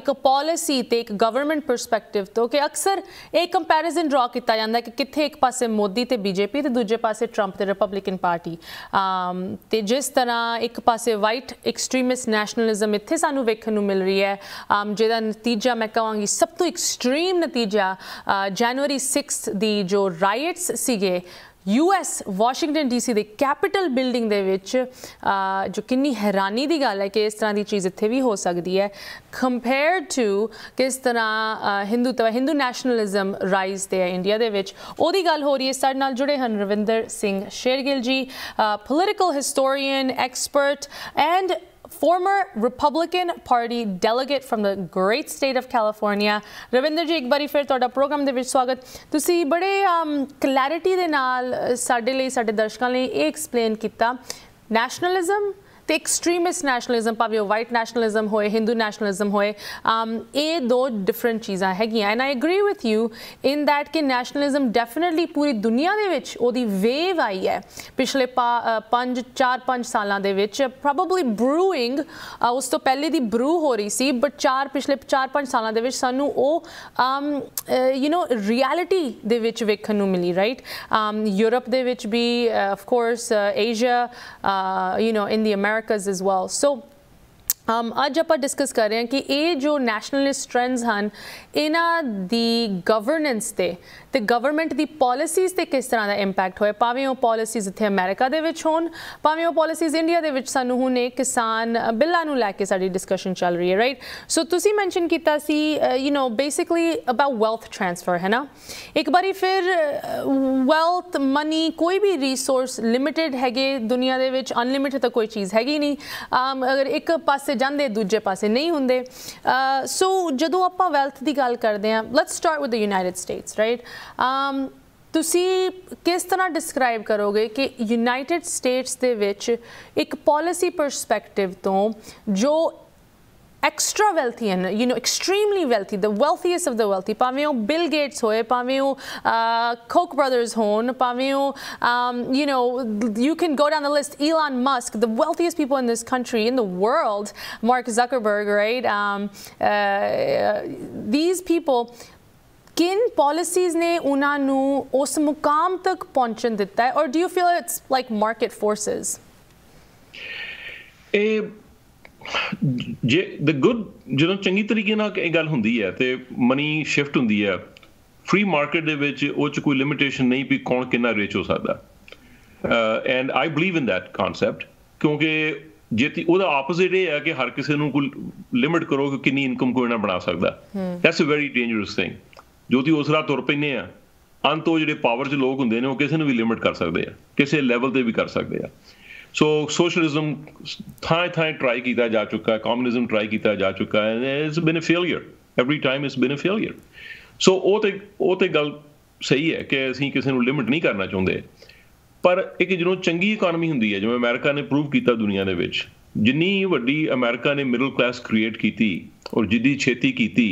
ਇੱਕ ਪਾਲਿਸੀ ਤੇ ਇੱਕ ਗਵਰਨਮੈਂਟ ਪਰਸਪੈਕਟਿਵ ਤੋਂ ਕਿ ਅਕਸਰ ਇਹ ਕੰਪੈਰੀਜ਼ਨ ਡਰਾ ਕੀਤਾ ਜਾਂਦਾ ਕਿ ਕਿੱਥੇ ਇੱਕ ਪਾਸੇ ਮੋਦੀ ਤੇ ਬੀਜੇਪੀ ਤੇ ਦੂਜੇ ਪਾਸੇ ਟਰੰਪ ਤੇ ਰਿਪਬਲਿਕਨ ਪਾਰਟੀ ਤੇ ਜਿਸ ਤਰ੍ਹਾਂ ਇੱਕ ਪਾਸੇ ਵਾਈਟ ਐਕਸਟ੍ਰੀਮਿਸਟ ਨੈਸ਼ਨਲਿਜ਼ਮ ਇੱਥੇ ਸਾਨੂੰ ਵੇਖਣ ਨੂੰ ਮਿਲ ਰਹੀ ਹੈ ਜਿਹਦਾ ਨਤੀਜਾ ਮੈਂ ਕਹਾਂਗੀ ਸਭ ਤੋਂ ਐਕਸਟ੍ਰੀਮ ਨਤੀਜਾ ਜਨਵਰੀ 6 ਦੀ ਜੋ ਰਾਈਟਸ ਸੀਗੇ ਯੂਐਸ ਵਾਸ਼ਿੰਗਟਨ ਡੀਸੀ ਦੇ ਕੈਪੀਟਲ ਬਿਲਡਿੰਗ ਦੇ ਵਿੱਚ ਜੋ ਕਿੰਨੀ ਹੈਰਾਨੀ ਦੀ ਗੱਲ ਹੈ ਕਿ ਇਸ ਤਰ੍ਹਾਂ ਦੀ ਚੀਜ਼ ਇੱਥੇ ਵੀ ਹੋ ਸਕਦੀ ਹੈ ਕੰਪੇਅਰਡ ਟੂ ਕਿਸ ਤਰ੍ਹਾਂ Hindutva Hindu nationalism rise ਤੇ ਹੈ ਇੰਡੀਆ ਦੇ ਵਿੱਚ ਉਹਦੀ ਗੱਲ ਹੋ ਰਹੀ ਹੈ ਸਾਡੇ ਨਾਲ ਜੁੜੇ ਹਨ Ravinder Singh Shergill ji political historian expert and former Republican Party delegate from the great state of California. Ravinder ji, ek bari fir toda program de vich swagat. Tusi bade um, clarity thenal, naal uh, sade layi explain kita nationalism ਤੇ extremist nationalism ਭਾਵੇਂ white nationalism ਹੋਏ Hindu nationalism ਹੋਏ ਇਹ ਦੋ different ਚੀਜ਼ਾਂ ਹੈਗੀਆਂ and I agree with you in that ਕਿ nationalism definitely ਪੂਰੀ ਦੁਨੀਆ ਦੇ ਵਿੱਚ ਉਹਦੀ ਵੇਵ ਆਈ ਹੈ ਪਿਛਲੇ 5 4-5 ਸਾਲਾਂ ਦੇ ਵਿੱਚ ਪ੍ਰੋਬਬਲੀ ਬਰੂਇੰਗ ਉਸ ਤੋਂ ਪਹਿਲੇ ਦੀ ਬਰੂ ਹੋ ਰਹੀ ਸੀ ਬਟ ਚਾਰ ਪਿਛਲੇ 4-5 ਸਾਲਾਂ ਦੇ ਵਿੱਚ ਸਾਨੂੰ ਉਹ ਯੂ نو ਰਿਐਲਿਟੀ ਦੇ ਵਿੱਚ ਵੇਖਣ ਨੂੰ ਮਿਲੀ ਰਾਈਟ ਯੂਰਪ ਦੇ ਵਿੱਚ ਵੀ of course Asia you know in the America Americas as well. So um, ਅੱਜ ਆਪਾਂ ਡਿਸਕਸ ਕਰ ਰਹੇ ਹਾਂ ਕਿ ਇਹ ਜੋ ਨੈਸ਼ਨਲਿਸਟ ਟ੍ਰੈਂਡਸ ਹਨ ਇਹਨਾਂ ਦੀ ਗਵਰਨੈਂਸ ਤੇ ਤੇ ਗਵਰਨਮੈਂਟ ਦੀ ਪਾਲਿਸੀਜ਼ ਤੇ ਕਿਸ ਤਰ੍ਹਾਂ ਦਾ ਇੰਪੈਕਟ ਹੋਇਆ ਭਾਵੇਂ ਉਹ ਪਾਲਿਸੀਜ਼ ਇੱਥੇ ਅਮਰੀਕਾ ਦੇ ਵਿੱਚ ਹੋਣ ਭਾਵੇਂ ਉਹ ਪਾਲਿਸੀਜ਼ ਇੰਡੀਆ ਦੇ ਵਿੱਚ ਸਾਨੂੰ ਹੁਣ ਇਹ ਕਿਸਾਨ ਬਿੱਲਾਂ ਨੂੰ ਲੈ ਕੇ ਸਾਡੀ ਡਿਸਕਸ਼ਨ ਚੱਲ ਰਹੀ ਹੈ ਰਾਈਟ ਸੋ ਤੁਸੀਂ ਮੈਂਸ਼ਨ ਕੀਤਾ ਸੀ you know basically about wealth transfer ਹੈ ਨਾ ਇੱਕ ਵਾਰੀ ਫਿਰ ਵੈਲਥ ਮਨੀ ਕੋਈ ਵੀ ਰਿਸੋਰਸ ਲਿਮਿਟਿਡ ਹੈਗੇ ਦੁਨੀਆ ਦੇ ਵਿੱਚ ਅਨਲਿਮਿਟਿਡ ਤਾਂ ਕੋਈ ਚੀਜ਼ ਹੈਗੀ ਨਹੀਂ ਆਮ ਅਗਰ ਇੱਕ ਪਾਸੇ ਜਾਂਦੇ ਦੂਜੇ ਪਾਸੇ ਨਹੀਂ ਹੁੰਦੇ ਸੋ ਜਦੋਂ ਆਪਾਂ ਵੈਲਥ ਦੀ ਗੱਲ ਕਰਦੇ ਹਾਂ let's start with the United States right ਤੁਸੀਂ ਕਿਸ ਤਰ੍ਹਾਂ ਡਿਸਕ੍ਰਾਈਬ ਕਰੋਗੇ ਕਿ ਯੂਨਾਈਟਿਡ ਸਟੇਟਸ ਦੇ ਵਿੱਚ ਇੱਕ ਪਾਲਿਸੀ ਪਰਸਪੈਕਟਿਵ ਤੋਂ ਜੋ ਐਕਸਟਰਾ ਵੈਲਥੀ ਹਨ you know extremely wealthy the wealthiest of the wealthy ਭਾਵੇਂ ਉਹ ਬਿਲ ਗੇਟਸ ਹੋਏ ਭਾਵੇਂ ਉਹ ਕੋਕ ਬ੍ਰਦਰਸ ਹੋਣ ਭਾਵੇਂ ਉਹ you know you can go down the list Elon Musk the wealthiest people in this country in the world Mark Zuckerberg right um uh, these people ਕਿਨ policies ਨੇ ਉਹਨਾਂ ਨੂੰ ਉਸ ਮੁਕਾਮ ਤੱਕ ਪਹੁੰਚਣ ਦਿੱਤਾ ਹੈ or do you feel it's like market forces ਇਹ ਜੇ ਦ ਗੁੱਡ ਜਦੋਂ ਚੰਗੀ ਤਰੀਕੇ ਨਾਲ ਇਹ ਗੱਲ ਹੁੰਦੀ ਹੈ ਤੇ ਮਨੀ ਸ਼ਿਫਟ ਹੁੰਦੀ ਹੈ ਫ੍ਰੀ ਮਾਰਕੀਟ ਦੇ ਵਿੱਚ ਉਹ ਚ ਕੋਈ ਲਿਮਿਟੇਸ਼ਨ ਨਹੀਂ ਵੀ ਕੌਣ ਕਿੰਨਾ ਰਿਚ ਹੋ ਸਕਦਾ and I believe in that concept ਕਿਉਂਕਿ ਜੇ ਤੀ ਉਹਦਾ ਆਪੋਜ਼ਿਟ ਇਹ ਹੈ ਕਿ ਹਰ ਕਿਸੇ ਨੂੰ ਕੋਈ ਲਿਮਿਟ ਕਰੋ ਕਿ ਕਿੰਨੀ ਇਨਕਮ ਕੋਈ ਨਾ ਬਣਾ ਸਕਦਾ that's a very dangerous thing ਜੋ ਤੁਸੀਂ ਉਸ ਰਾਹ ਤੁਰ ਪੈਨੇ ਆ ਅੰਤ ਉਹ ਜਿਹੜੇ ਪਾਵਰ 'ਚ ਲੋਕ ਹੁੰਦੇ ਨੇ ਉਹ ਕਿਸੇ ਨੂੰ ਵੀ ਲਿਮਿਟ ਕਰ ਸਕਦੇ ਆ ਕਿਸੇ ਲੈਵਲ ਤੇ ਵੀ ਕਰ ਸਕਦੇ ਆ ਸੋ ਸੋਸ਼ਲਿਜ਼ਮ ਥਾਂ ਥਾਂ ਟਰਾਈ ਕੀਤਾ ਜਾ ਚੁੱਕਾ ਹੈ ਕਮਿਊਨਿਜ਼ਮ ਟਰਾਈ ਕੀਤਾ ਜਾ ਚੁੱਕਾ ਹੈ it's been a failure every time it's been a failure so ਉਹ ਤੇ ਉਹ ਤੇ ਗੱਲ ਸਹੀ ਹੈ ਕਿ ਅਸੀਂ ਕਿਸੇ ਨੂੰ ਲਿਮਿਟ ਨਹੀਂ ਕਰਨਾ ਚਾਹੁੰਦੇ ਪਰ ਇੱਕ ਜਦੋਂ ਚੰਗੀ ਇਕਨੋਮੀ ਹੁੰਦੀ ਹੈ ਜਿਵੇਂ ਅਮਰੀਕਾ ਨੇ ਪ੍ਰੂਵ ਕੀਤਾ ਦੁਨੀਆ ਦੇ ਵਿੱਚ ਜਿੰਨੀ ਵੱਡੀ ਅਮਰੀਕਾ ਨੇ ਮਿਡਲ ਕਲਾਸ ਕ੍ਰੀਏਟ ਕੀਤੀ ਔਰ ਜਿੱਦੀ ਛੇਤੀ ਕੀਤੀ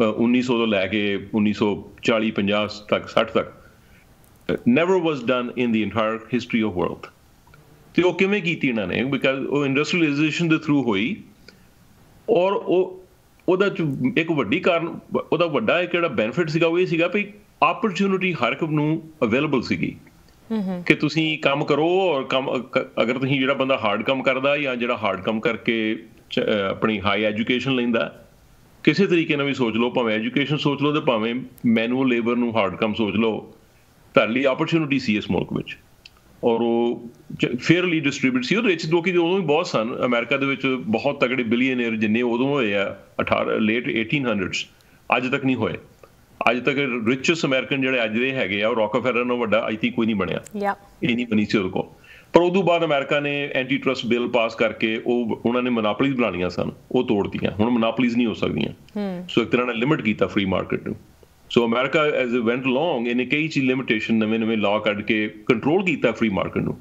1900 ਤੋਂ ਲੈ ਕੇ 1940 50 ਤੱਕ 60 ਤੱਕ never was done in the entire history of world ਤੇ ਉਹ ਕਿਵੇਂ ਕੀਤੀ ਇਹਨਾਂ ਨੇ ਬਿਕਾਜ਼ ਉਹ ਇੰਡਸਟਰੀਅਲਾਈਜੇਸ਼ਨ ਦੇ ਥਰੂ ਹੋਈ ਔਰ ਉਹ ਉਹਦਾ ਇੱਕ ਵੱਡੀ ਕਾਰਨ ਉਹਦਾ ਵੱਡਾ ਇਹ ਕਿਹੜਾ ਬੈਨੀਫਿਟ ਸੀਗਾ ਉਹ ਇਹ ਸੀਗਾ ਕਿ ਆਪਰਚੂਨਿਟੀ ਹਰ ਕਿਸ ਨੂੰ ਅਵੇਲੇਬਲ ਸੀਗੀ ਕਿ ਤੁਸੀਂ ਕੰਮ ਕਰੋ ਔਰ ਕੰਮ ਅਗਰ ਤੁਸੀਂ ਜਿਹੜਾ ਬੰਦਾ ਹਾਰਡ ਕੰਮ ਕਰਦਾ ਜਾਂ ਜਿਹੜਾ ਹਾਰਡ ਕੰਮ ਕਰਕੇ ਆਪਣੀ ਹਾਈ ਐਜੂਕੇਸ਼ਨ ਲੈਂਦਾ ਕਿਸੇ ਤਰੀਕੇ ਨਾਲ ਵੀ ਸੋਚ ਲਓ ਭਾਵੇਂ ਐਜੂਕੇਸ਼ਨ ਸੋਚ ਲਓ ਤੇ ਭਾਵੇਂ ਮੈਨੂਅਲ ਲੇਬਰ ਨੂੰ ਹਾਰਡ ਕੰਮ ਸੋਚ ਲਓ ਤਾਂ ਲਈ ਓਪਰਚ्युनिटी ਸੀ ਇਸ ਮੁਲਕ ਵਿੱਚ ਔਰ ਉਹ ਫੇਅਰਲੀ ਡਿਸਟ੍ਰਿਬਿਊਟ ਸੀ ਰਿਚ ਵਿੱਚ ਲੋਕੀ ਉਦੋਂ ਵੀ ਬਹੁਤ ਸਨ ਅਮਰੀਕਾ ਦੇ ਵਿੱਚ ਬਹੁਤ ਤਗੜੇ ਬਿਲੀਅਨਰ ਜਿੰਨੇ ਉਦੋਂ ਹੋਏ ਆ 18 ਲੇਟ 1800s ਅੱਜ ਤੱਕ ਨਹੀਂ ਹੋਏ ਅੱਜ ਤੱਕ ਰਿਚਸ ਅਮਰੀਕਨ ਜਿਹੜੇ ਅੱਜ ਦੇ ਹੈਗੇ ਆ ਉਹ ਰੌਕਫੈਲਰ ਨਾਲੋਂ ਵੱਡਾ ਆਈ ਥਿੰਕ ਕੋਈ ਨਹੀਂ ਬਣਿਆ ਯਾ ਇਹ ਨਹੀਂ ਬਣੀ ਸੀ ਉਹ ਕੋ ਪਰ ਉਦੋਂ ਬਾਅਦ ਅਮਰੀਕਾ ਨੇ ਐਂਟੀ ਟਰਸਟ ਬਿੱਲ ਪਾਸ ਕਰਕੇ ਉਹ ਉਹਨਾਂ ਨੇ ਮੋਨੋਪੋਲੀਜ਼ ਬਣਾਣੀਆਂ ਸਨ ਉਹ ਤੋੜਤੀਆਂ ਹੁਣ ਮੋਨੋਪੋਲੀਜ਼ ਨਹੀਂ ਹੋ ਸਕਦੀਆਂ ਸੋ ਇੱਕ ਤਰ੍ਹਾਂ ਨਾਲ ਲਿਮਿਟ ਕੀਤਾ ਫ੍ਰੀ ਮਾਰਕੀਟ ਨੂੰ so America as it went long ਇਹਨੇ ਕਈ ਚੀ ਲਿਮਿਟੇਸ਼ਨ ਨਵੇਂ ਨਵੇਂ ਲਾਅ ਕੱਢ ਕੇ ਕੰਟਰੋਲ ਕੀਤਾ ਫ੍ਰੀ ਮਾਰਕੀਟ ਨੂੰ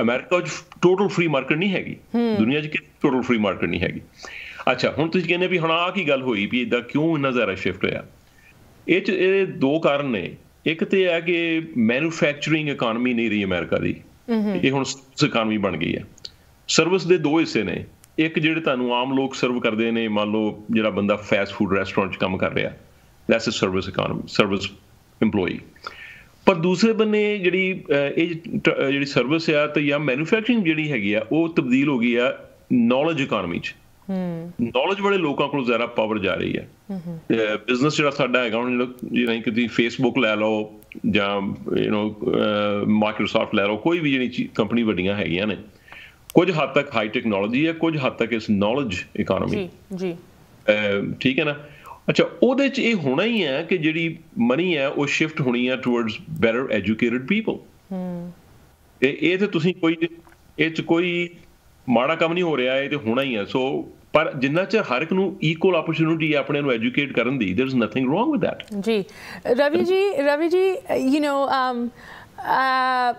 ਅਮਰੀਕਾ ਚ ਟੋਟਲ ਫ੍ਰੀ ਮਾਰਕੀਟ ਨਹੀਂ ਹੈਗੀ ਦੁਨੀਆ 'ਚ ਟੋਟਲ ਫ੍ਰੀ ਮਾਰਕੀਟ ਨਹੀਂ ਹੈਗੀ ਅੱਛਾ ਹੁਣ ਤੁਸੀਂ ਕਹਿੰਦੇ ਵੀ ਹੁਣ ਆ ਕੀ ਗੱਲ ਹੋਈ ਵੀ ਇਦਾਂ ਕਿਉਂ ਇੰਨਾ ਜ਼ਿਆਦਾ ਸ਼ਿਫਟ ਹੋਇਆ ਇਹ ਚ ਇਹ ਦੋ ਕਾਰਨ ਨੇ ਇੱਕ ਤੇ ਹੈ ਕਿ ਮੈਨੂਫੈਕਚਰਿੰਗ ਇਕਨੋਮੀ ਨਹੀਂ ਰਹੀ ਅਮਰੀਕਾ ਦੀ ਇਹ ਹੁਣ ਇਕਾਨਮੀ ਬਣ ਗਈ ਹੈ ਸਰਵਿਸ ਦੇ ਦੋ ਹਿੱਸੇ ਨੇ ਇੱਕ ਜਿਹੜੇ ਤੁਹਾਨੂੰ ਆਮ ਲੋਕ ਸਰਵ ਕਰਦੇ ਨੇ ਮੰਨ ਲਓ ਜਿਹੜਾ ਬੰਦਾ ਫਾਸਟ ਫੂਡ ਰੈਸਟੋਰੈਂਟ 'ਚ ਕੰਮ ਕਰ ਰਿਹਾ that's a service economy service EMPLOYEE ਪਰ ਦੂਸਰੇ ਬੰਨੇ ਜਿਹੜੀ ਇਹ ਜਿਹੜੀ ਸਰਵਿਸ ਆ ਤੇ ਜਾਂ ਮੈਨੂਫੈਕਚਰਿੰਗ ਜਿਹੜੀ ਹੈਗੀ ਆ ਉਹ ਤਬਦੀਲ ਹੋ ਗਈ ਆ ਨੌਲੇਜ ਇਕਨੋਮੀ 'ਚ ਹਮ ਨੌਲੇਜ ਵਾਲੇ ਲੋਕਾਂ ਕੋਲ ਜ਼ਿਆਦਾ ਪਾਵਰ ਜਾ ਰਹੀ ਹੈ ਬਿਜ਼ਨਸ ਜਿਹੜਾ ਸਾਡਾ ਹੈਗਾ ਹੁਣ ਜਿਹੜਾ ਕਿ ਤੁਸੀਂ ਫੇਸਬੁੱਕ ਲੈ ਲਓ ਜਾਂ ਯੂ نو ਮਾਈਕਰੋਸਾਫਟ ਲੈ ਲਓ ਕੋਈ ਵੀ ਜਿਹੜੀ ਕੰਪਨੀ ਵੱਡੀਆਂ ਹੈਗੀਆਂ ਨੇ ਕੁਝ ਹੱਦ ਤੱਕ ਹਾਈ ਟੈਕਨੋਲੋਜੀ ਹੈ ਕੁਝ ਹੱਦ ਤੱਕ ਇਸ ਨੌਲੇਜ ਇਕਨੋਮੀ ਜੀ ਜੀ ਠੀਕ ਹੈ ਨਾ ਅੱਛਾ ਉਹਦੇ ਚ ਇਹ ਹੋਣਾ ਹੀ ਹੈ ਕਿ ਜਿਹੜੀ ਮਨੀ ਹੈ ਉਹ ਸ਼ਿਫਟ ਹੋਣੀ ਹੈ ਟੁਵਰਡਸ ਬੈਟਰ ਐਜੂਕੇਟਿਡ ਪੀਪਲ ਹੂੰ ਇਹ ਇਹ ਤੇ ਤੁਸੀਂ ਕੋਈ ਇਹ ਚ ਕੋਈ ਮਾੜਾ ਕੰਮ ਨਹੀਂ ਹੋ ਰਿਹਾ ਇਹ ਤੇ ਹੋਣਾ ਹੀ ਹੈ ਸੋ ਪਰ ਜਿੰਨਾ ਚ ਹਰ ਇੱਕ ਨੂੰ ਇਕੁਅਲ ਓਪਰਚ्युनिटी ਹੈ ਆਪਣੇ ਨੂੰ ਐਜੂਕੇਟ ਕਰਨ ਦੀ there is nothing wrong with that ਜੀ Ravi ji Ravi ji you know uh